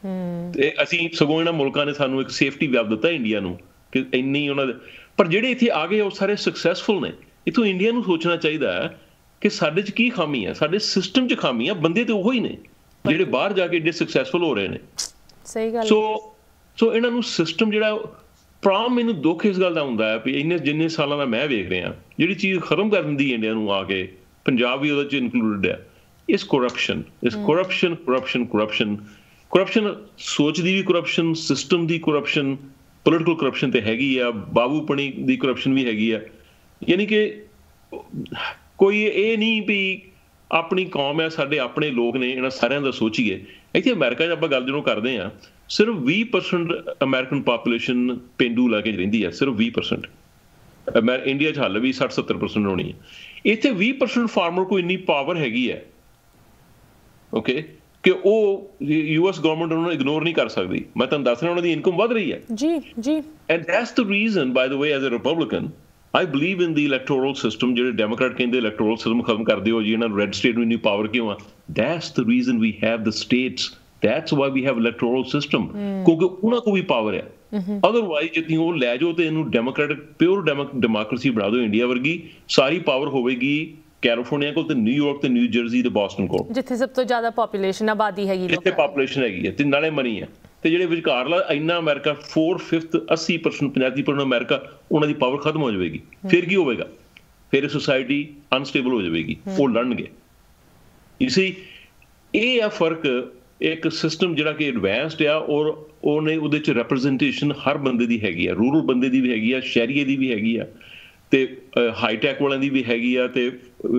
ਹੂੰ ਤੇ ਅਸੀਂ ਸਗੋਂ ਇਹਨਾਂ ਮੁਲਕਾਂ ਨੇ ਸਾਨੂੰ ਇੱਕ ਸੇਫਟੀ ਵੈਬ ਦਿੱਤਾ ਇੰਡੀਆ ਨੂੰ ਕਿ ਇੰਨੀ ਉਹਨਾਂ ਦੇ ਪਰ ਜਿਹੜੇ ਇੱਥੇ ਆ ਗਏ ਉਹ ਸਾਰੇ ਸਕਸੈਸਫੁਲ ਨੇ ਇਥੋਂ ਇੰਡੀਆ ਨੂੰ ਸੋਚਣਾ ਚਾਹੀਦਾ ਹੈ ਕਿ ਸਾਡੇ 'ਚ ਕੀ ਖਾਮੀ ਹੈ ਸਾਡੇ ਸਿਸਟਮ 'ਚ ਖਾਮੀ ਹੈ ਬੰਦੇ ਤੇ ਉਹੋ ਹੀ ਨੇ ਜਿਹੜੇ ਬਾਹਰ ਜਾ ਕੇ ਡੇ ਸਕਸੈਸਫੁਲ ਹੋ ਰਹੇ ਨੇ ਸਹੀ ਗੱਲ ਸੋ ਸੋ ਇਹਨਾਂ ਨੂੰ ਸਿਸਟਮ ਜਿਹੜਾ ਪ੍ਰੋਬਲਮ ਇਹਨੂੰ ਦੁੱਖ ਇਸ ਗੱਲ ਦਾ ਹੁੰਦਾ ਹੈ ਵੀ ਇੰਨੇ ਜਿੰਨੇ ਸਾਲਾਂ ਦਾ ਮੈਂ ਵੇਖ ਰਿਹਾ ਜਿਹੜੀ ਚੀਜ਼ ਖਤਮ ਕਰ ਦਿੰਦੀ ਇੰਡੀਆ ਨੂੰ ਆ ਕੇ ਪੰਜਾਬ ਵੀ ਉਹਦੇ ਚ ਇਨਕਲੂਡਡ ਹੈ ਇਸ ਕਰਪਸ਼ਨ ਇਸ ਕਰਪਸ਼ਨ ਕਰਪਸ਼ਨ ਕਰਪਸ਼ਨ ਕਰਪਸ਼ਨ ਸੋਚ ਦੀ ਵੀ ਕਰਪਸ਼ਨ ਸਿਸਟਮ ਦੀ ਕਰਪਸ਼ਨ ਪੋਲਿਟਿਕਲ ਕਰਪਸ਼ਨ ਤੇ ਹੈਗੀ ਆ ਬਾਬੂਪਣੀ ਦੀ ਕਰਪਸ਼ਨ ਵੀ ਹੈਗੀ ਆ ਯਾਨੀ ਕਿ ਕੋਈ ਇਹ ਨਹੀਂ ਵੀ ਆਪਣੀ ਕੌਮ ਹੈ ਸਾਡੇ ਆਪਣੇ ਲੋਕ ਨੇ ਇਹਨਾਂ ਸਾਰਿਆਂ ਦਾ ਸੋਚੀਏ ਇੱਥੇ ਅਮਰੀਕਾ 'ਚ ਆਪਾਂ ਗੱਲ ਜਦੋਂ ਕਰਦੇ ਆ ਸਿਰਫ 20% ਅਮਰੀਕਨ ਪੋਪੂਲੇਸ਼ਨ ਪਿੰਡੂ ਲਾ ਕੇ ਰਹਿੰਦੀ ਹੈ ਸਿਰਫ 20% ਅਮਰ ਇੰਡੀਆ 'ਚ ਹੱਲ ਵੀ 60-70% ਹੋਣੀ ਹੈ ਇੱਥੇ 20% ਫਾਰਮਰ ਕੋਈ ਇੰਨੀ ਪਾਵਰ ਹੈਗੀ ਹੈ ਓਕੇ ਕਿ ਉਹ ਯੂਐਸ ਗਵਰਨਮੈਂਟ ਉਹਨਾਂ ਨੂੰ ਇਗਨੋਰ ਨਹੀਂ ਕਰ ਸਕਦੀ ਮੈਂ ਤੁਹਾਨੂੰ ਦੱਸ ਰਿਹਾ ਉਹਨਾਂ ਦੀ ਇਨਕਮ ਵਧ ਰਹੀ ਹੈ ਜੀ ਜੀ and that's the reason by the way as a Republican I believe in the electoral system ਜਿਹੜੇ ਡੈਮੋਕ੍ਰੈਟ ਕਹਿੰਦੇ ਇਲੈਕਟੋਰਲ ਸਿਸਟਮ ਖਤਮ ਕਰ ਦਿਓ ਜੀ ਇਹਨਾਂ ਨੂੰ ਰੈੱਡ ਸਟੇਟ ਨੂੰ ਇਨੀ ਪਾਵਰ ਕਿਉਂ ਆ that's the reason we have the states that's why we have electoral system ਕਿਉਂਕਿ ਉਹਨਾਂ ਕੋਲ ਵੀ ਪਾਵਰ ਹੈ ਅਦਰਵਾਈਜ਼ ਜੇ ਤੁਸੀਂ ਉਹ ਲੈ ਜਾਓ ਤੇ ਇਹਨੂੰ ਡੈਮੋਕ੍ਰੈਟਿਕ ਪਿਓਰ ਡੈਮੋਕ੍ਰੇਸੀ ਬਣਾ ਦਿਓ ਇੰਡੀਆ ਵਰਗੀ ਸਾਰੀ ਪਾਵਰ ਹੋਵੇਗੀ ਕੈਲੀਫੋਰਨੀਆ ਕੋਲ ਤੇ ਨਿਊਯਾਰਕ ਤੇ ਨਿਊ ਜਰਸੀ ਤੇ ਬੋਸਟਨ ਕੋਲ ਜਿੱਥੇ ਸਭ ਤੋਂ ਜ਼ਿਆਦਾ ਪੋਪੂਲੇਸ਼ਨ ਆਬਾਦੀ ਹੈਗੀ ਜਿੱਥੇ ਪੋਪੂਲੇਸ਼ਨ ਹੈਗੀ ਹੈ ਤੇ ਨਾਲੇ ਮਨੀ ਹੈ ਤੇ ਜਿਹੜੇ ਵਿਚਕਾਰਲਾ ਇੰਨਾ ਅਮਰੀਕਾ 4/5 80% ਪੰਜਾਬੀਪੁਰਨ ਅਮਰੀਕਾ ਉਹਨਾਂ ਦੀ ਪਾਵਰ ਖਤਮ ਹੋ ਜਾਵੇਗੀ ਫਿਰ ਕੀ ਹੋਵੇਗਾ ਫਿਰ ਸੋਸਾਇਟੀ ਅਨਸਟੇਬਲ ਹੋ ਜਾਵੇਗੀ ਉਹ ਲੜਨਗੇ ਇਸੇ ਇਹ ਆ ਫਰਕ ਇੱਕ ਸਿਸਟਮ ਜਿਹੜਾ ਕਿ ਐਡਵਾਂਸਡ ਆ ਔਰ ਉਹਨੇ ਉਹਦੇ ਚ ਰਿਪਰੈਜ਼ੈਂਟੇਸ਼ਨ ਹਰ ਬੰਦੇ ਦੀ ਹੈਗੀ ਆ ਰੂਰਲ ਬੰਦੇ ਦੀ ਵੀ ਹੈਗੀ ਆ ਸ਼ਹਿਰੀਏ ਦੀ ਵੀ ਹੈਗੀ ਆ ਤੇ ਹਾਈ ਟੈਕ ਵਾਲਿਆਂ ਦੀ ਵੀ ਹੈਗੀ ਆ ਤੇ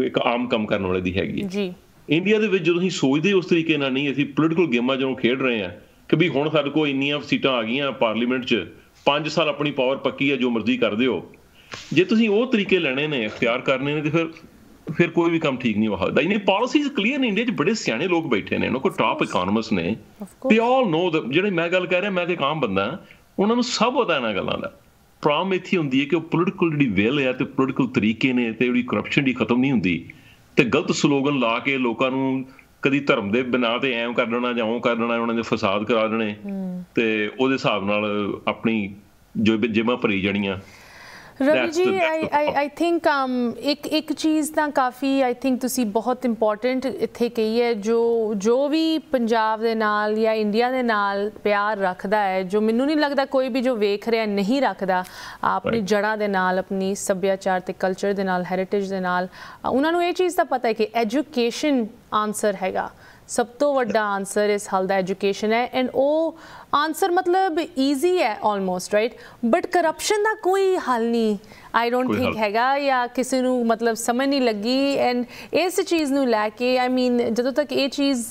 ਇੱਕ ਆਮ ਕੰਮ ਕਰਨ ਵਾਲੇ ਦੀ ਹੈਗੀ ਆ ਜੀ ਇੰਡੀਆ ਦੇ ਵਿੱਚ ਜਦੋਂ ਅਸੀਂ ਸੋਚਦੇ ਉਸ ਤਰੀਕੇ ਨਾਲ ਨਹੀਂ ਅਸੀਂ ਪੋਲੀਟੀਕਲ ਗੇਮਾਂ ਜਦੋਂ ਖੇਡ ਰਹੇ ਆ ਕਿ ਵੀ ਹੁਣ ਸਾਡੇ ਕੋਲ ਇੰਨੀਆਂ ਸੀਟਾਂ ਆ ਗਈਆਂ ਪਾਰਲੀਮੈਂਟ 'ਚ 5 ਸਾਲ ਆਪਣੀ ਪਾਵਰ ਪੱਕੀ ਹੈ ਜੋ ਮਰਜ਼ੀ ਕਰ ਦਿਓ ਜੇ ਤੁਸੀਂ ਉਹ ਤਰੀਕੇ ਲੈਣੇ ਨੇ ਇਖਤਿਆਰ ਕਰਨੇ ਨੇ ਤੇ ਫਿਰ ਫਿਰ ਕੋਈ ਵੀ ਕੰਮ ਠੀਕ ਨਹੀਂ ਹੋ ਸਕਦਾ ਇਹਨੇ ਪਾਲਿਸੀਜ਼ ਕਲੀਅਰ ਨੇ ਇੰਡੀਆ 'ਚ ਬੜੇ ਸਿਆਣੇ ਲੋਕ ਬੈਠੇ ਨੇ ਉਹਨਾਂ ਕੋ ਟਾਪ ਇਕਨੋਮਿਸਟ ਨੇ ਦੇ ਆਲ ਨੋ ਜਿਹੜੇ ਮੈਂ ਗੱਲ ਕਰ ਰਿਹਾ ਮੈਂ ਤੇ ਆਮ ਬੰਦਾ ਉਹਨਾਂ ਨੂੰ ਸਭ ਪਤਾ ਇਹਨਾਂ ਗੱਲਾਂ ਦਾ ਪ੍ਰੋਬਲਮ ਇੱਥੇ ਹੁੰਦੀ ਹੈ ਕਿ ਉਹ ਪੋਲਿਟਿਕਲ ਜਿਹੜੀ ਵੇਲ ਹੈ ਤੇ ਪੋਲਿਟਿਕਲ ਤਰੀਕੇ ਨੇ ਤੇ ਜਿਹੜੀ ਕਰਪਸ਼ਨ ਦੀ ਖਤਮ ਨਹੀਂ ਹੁੰਦੀ ਤੇ ਗਲਤ ਸਲੋਗਨ ਲਾ ਕੇ ਲੋਕਾਂ ਨੂੰ ਕਦੀ ਧਰਮ ਦੇ ਬਿਨਾ ਤੇ ਐਂ ਕਰ ਦੇਣਾ ਜਾਂ ਉਹ ਕਰ ਦੇਣਾ ਉਹਨਾਂ ਦੇ ਫਸਾਦ ਕਰਾ ਦੇਣੇ ਤੇ ਉਹਦੇ ਹਿਸਾਬ ਨਾਲ ਆਪਣੀ ਜੋ ਜਿਮਾਂ ਭਰੀ ਜਣੀਆਂ ਰਵੀ ਜੀ ਆਈ ਆਈ ਥਿੰਕ ਇੱਕ ਇੱਕ ਚੀਜ਼ ਤਾਂ ਕਾਫੀ ਆਈ ਥਿੰਕ ਤੁਸੀਂ ਬਹੁਤ ਇੰਪੋਰਟੈਂਟ ਇੱਥੇ ਕਹੀ ਹੈ ਜੋ ਜੋ ਵੀ ਪੰਜਾਬ ਦੇ ਨਾਲ ਜਾਂ ਇੰਡੀਆ ਦੇ ਨਾਲ ਪਿਆਰ ਰੱਖਦਾ ਹੈ ਜੋ ਮੈਨੂੰ ਨਹੀਂ ਲੱਗਦਾ ਕੋਈ ਵੀ ਜੋ ਵੇਖ ਰਿਹਾ ਨਹੀਂ ਰੱਖਦਾ ਆਪਣੀ ਜੜ੍ਹਾਂ ਦੇ ਨਾਲ ਆਪਣੀ ਸੱਭਿਆਚਾਰ ਤੇ ਕਲਚਰ ਦੇ ਨਾਲ ਹੈਰੀਟੇਜ ਦੇ ਨਾਲ ਉਹਨਾਂ ਨੂੰ ਇਹ ਚੀਜ਼ ਦਾ ਪਤਾ ਹੈ ਕਿ ਐਜੂਕੇਸ਼ਨ ਆਨਸਰ ਹੈਗਾ ਸਭ ਤੋਂ ਵੱਡਾ ਆਨਸਰ ਇਸ ਹਾਲ ਦਾ ਐਜੂਕੇਸ਼ਨ ਹੈ ਐਂਡ ਉਹ ਆਨਸਰ ਮਤਲਬ ਈਜ਼ੀ ਹੈ ਆਲਮੋਸਟ ਰਾਈਟ ਬਟ ਕਰਪਸ਼ਨ ਦਾ ਕੋਈ ਹੱਲ ਨਹੀਂ ਆਈ ਡੋਨਟ ਥਿੰਕ ਹੈਗਾ ਜਾਂ ਕਿਸੇ ਨੂੰ ਮਤਲਬ ਸਮਝ ਨਹੀਂ ਲੱਗੀ ਐਂਡ ਇਸ ਚੀਜ਼ ਨੂੰ ਲੈ ਕੇ ਆਈ ਮੀਨ ਜਦੋਂ ਤੱਕ ਇਹ ਚੀਜ਼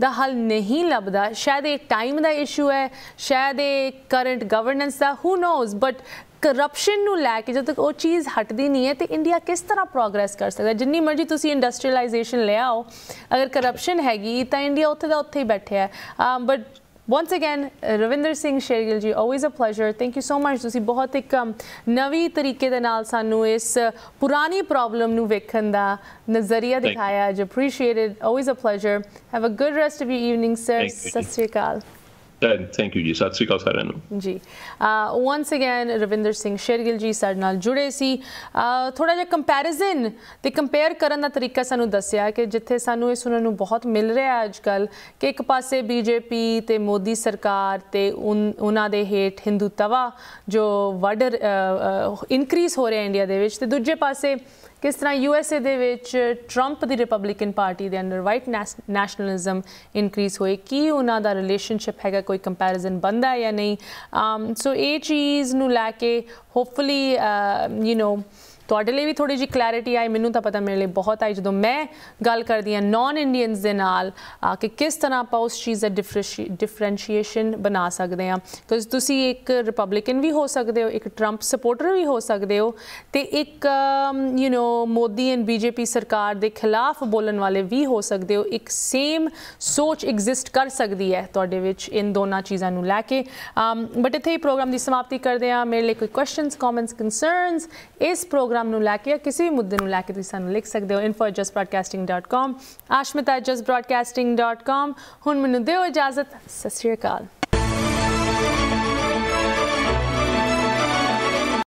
ਦਾ ਹੱਲ ਨਹੀਂ ਲੱਭਦਾ ਸ਼ਾਇਦ ਇਹ ਟਾਈਮ ਦਾ ਇਸ਼ੂ ਹੈ ਸ਼ਾਇਦ ਇਹ ਕਰੰਟ ਗਵਰਨੈਂਸ ਦਾ ਹੂ ਨੋਜ਼ ਬਟ ਕਰਪਸ਼ਨ ਨੂੰ ਲੈ ਕੇ ਜਦੋਂ ਤੱਕ ਉਹ ਚੀਜ਼ ਹਟਦੀ ਨਹੀਂ ਹੈ ਤੇ ਇੰਡੀਆ ਕਿਸ ਤਰ੍ਹਾਂ ਪ੍ਰੋਗਰੈਸ ਕਰ ਸਕਦਾ ਜਿੰਨੀ ਮਰਜ਼ੀ ਤੁਸੀਂ ਇੰਡਸਟਰੀਅਲਾਈਜੇਸ਼ਨ ਲਿਆਓ ਅਗਰ ਕਰਪਸ਼ਨ ਹੈਗੀ ਤਾਂ ਇੰਡੀਆ ਉੱਥੇ ਦਾ ਉੱਥੇ ਹੀ ਬੈਠਿਆ ਹੈ but Once again, Ravinder Singh Sheregil ji, always a pleasure. Thank you so much. Um, uh, you see, बहुत एक नवी तरीके देनाल सानू इस पुरानी problem नू वेखन्दा नजरिया दिखाया. I appreciate it. Always a pleasure. Have a good rest of your evening, sir. Thank you. Thank you ji Sat Sri Akal ਸਾਰਿਆਂ ਨੂੰ ਜੀ ਵਾਂਸ ਅਗੇਨ ਰਵਿੰਦਰ ਸਿੰਘ ਸ਼ੇਰਗਿਲ ਜੀ ਸਾਡੇ ਨਾਲ ਜੁੜੇ ਸੀ ਥੋੜਾ ਜਿਹਾ ਕੰਪੈਰੀਜ਼ਨ ਤੇ ਕੰਪੇਅਰ ਕਰਨ ਦਾ ਤਰੀਕਾ ਸਾਨੂੰ ਦੱਸਿਆ ਕਿ ਜਿੱਥੇ ਸਾਨੂੰ ਇਹ ਸੁਣਨ ਨੂੰ ਬਹੁਤ ਮਿਲ ਰਿਹਾ ਹੈ ਅੱਜਕੱਲ ਕਿ ਇੱਕ ਪਾਸੇ ਬੀਜੇਪੀ ਤੇ ਮੋਦੀ ਸਰਕਾਰ ਤੇ ਉਹਨਾਂ ਦੇ ਹੇਠ ਹਿੰਦੂਤਵਾ ਜੋ ਵਰਡ ਇਨਕਰੀਸ ਹੋ ਰਿਹਾ ਇੰਡੀਆ ਦੇ ਵਿੱਚ ਤੇ ਦੂਜੇ ਪਾਸੇ ਕਿਸ ਤਰ੍ਹਾਂ ਯੂਐਸਏ ਦੇ ਵਿੱਚ 트럼ਪ ਦੀ ਰਿਪਬਲਿਕਨ ਪਾਰਟੀ ਦੇ ਅੰਡਰ ਵਾਈਟ ਨੈਸ਼ਨਲਿਜ਼ਮ ਇਨਕਰੀਸ ਹੋਏ ਕੀ ਉਹਨਾਂ ਦਾ ਰਿਲੇਸ਼ਨਸ਼ਿਪ ਹੈਗਾ ਕੋਈ ਕੰਪੈਰੀਜ਼ਨ ਬੰਦਾ ਹੈ ਜਾਂ ਨਹੀਂ ਸੋ um, ਇਹ ਚੀਜ਼ ਨੂੰ ਲੈ ਕੇ ਹੋਪਫੁਲੀ ਯੂ نو ਤੁਹਾਡੇ ਲਈ ਵੀ ਥੋੜੀ ਜੀ ਕਲੈਰਿਟੀ ਆਈ ਮੈਨੂੰ ਤਾਂ ਪਤਾ ਮੇਰੇ ਲਈ ਬਹੁਤ ਆਈ ਜਦੋਂ ਮੈਂ ਗੱਲ ਕਰਦੀ ਆ ਨਾਨ ਇੰਡੀਅਨਸ ਦੇ ਨਾਲ ਕਿ ਕਿਸ ਤਰ੍ਹਾਂ ਆਪਾਂ ਉਸ ਚੀਜ਼ ਦਾ ਡਿਫਰੈਂਸ਼ੀਏਸ਼ਨ ਬਣਾ ਸਕਦੇ ਆ ਕਿਉਂਕਿ ਤੁਸੀਂ ਇੱਕ ਰਿਪਬਲਿਕਨ ਵੀ ਹੋ ਸਕਦੇ ਹੋ ਇੱਕ ਟਰੰਪ ਸਪੋਰਟਰ ਵੀ ਹੋ ਸਕਦੇ ਹੋ ਤੇ ਇੱਕ you know Modi and BJP ਸਰਕਾਰ ਦੇ ਖਿਲਾਫ ਬੋਲਣ ਵਾਲੇ ਵੀ ਹੋ ਸਕਦੇ ਹੋ ਇੱਕ ਸੇਮ ਸੋਚ ਐਗਜ਼ਿਸਟ ਕਰ ਸਕਦੀ ਹੈ ਤੁਹਾਡੇ ਵਿੱਚ ਇਨ ਦੋਨਾਂ ਚੀਜ਼ਾਂ ਨੂੰ ਲੈ ਕੇ ਬਟ ਇੱਥੇ ਹੀ ਪ੍ਰੋਗਰਾਮ ਦੀ ਸਮਾਪਤੀ ਕਰਦੇ ਆ ਮੇਰੇ ਲਈ ਕੋਈ ਕੁਐਸਚਨਸ ਕਮੈਂਟਸ ਕਨਸਰਨਸ ਇਸ ਪ੍ਰੋਗਰਾਮ ਪ੍ਰੋਗਰਾਮ ਨੂੰ ਲੈ ਕੇ ਜਾਂ ਕਿਸੇ ਵੀ ਮੁੱਦੇ ਨੂੰ ਲੈ ਕੇ ਤੁਸੀਂ ਸਾਨੂੰ ਲਿਖ ਸਕਦੇ ਹੋ info@justbroadcasting.com ashmita@justbroadcasting.com ਹੁਣ ਮੈਨੂੰ ਦਿਓ ਇਜਾਜ਼ਤ ਸਸਿਰਕਾਲ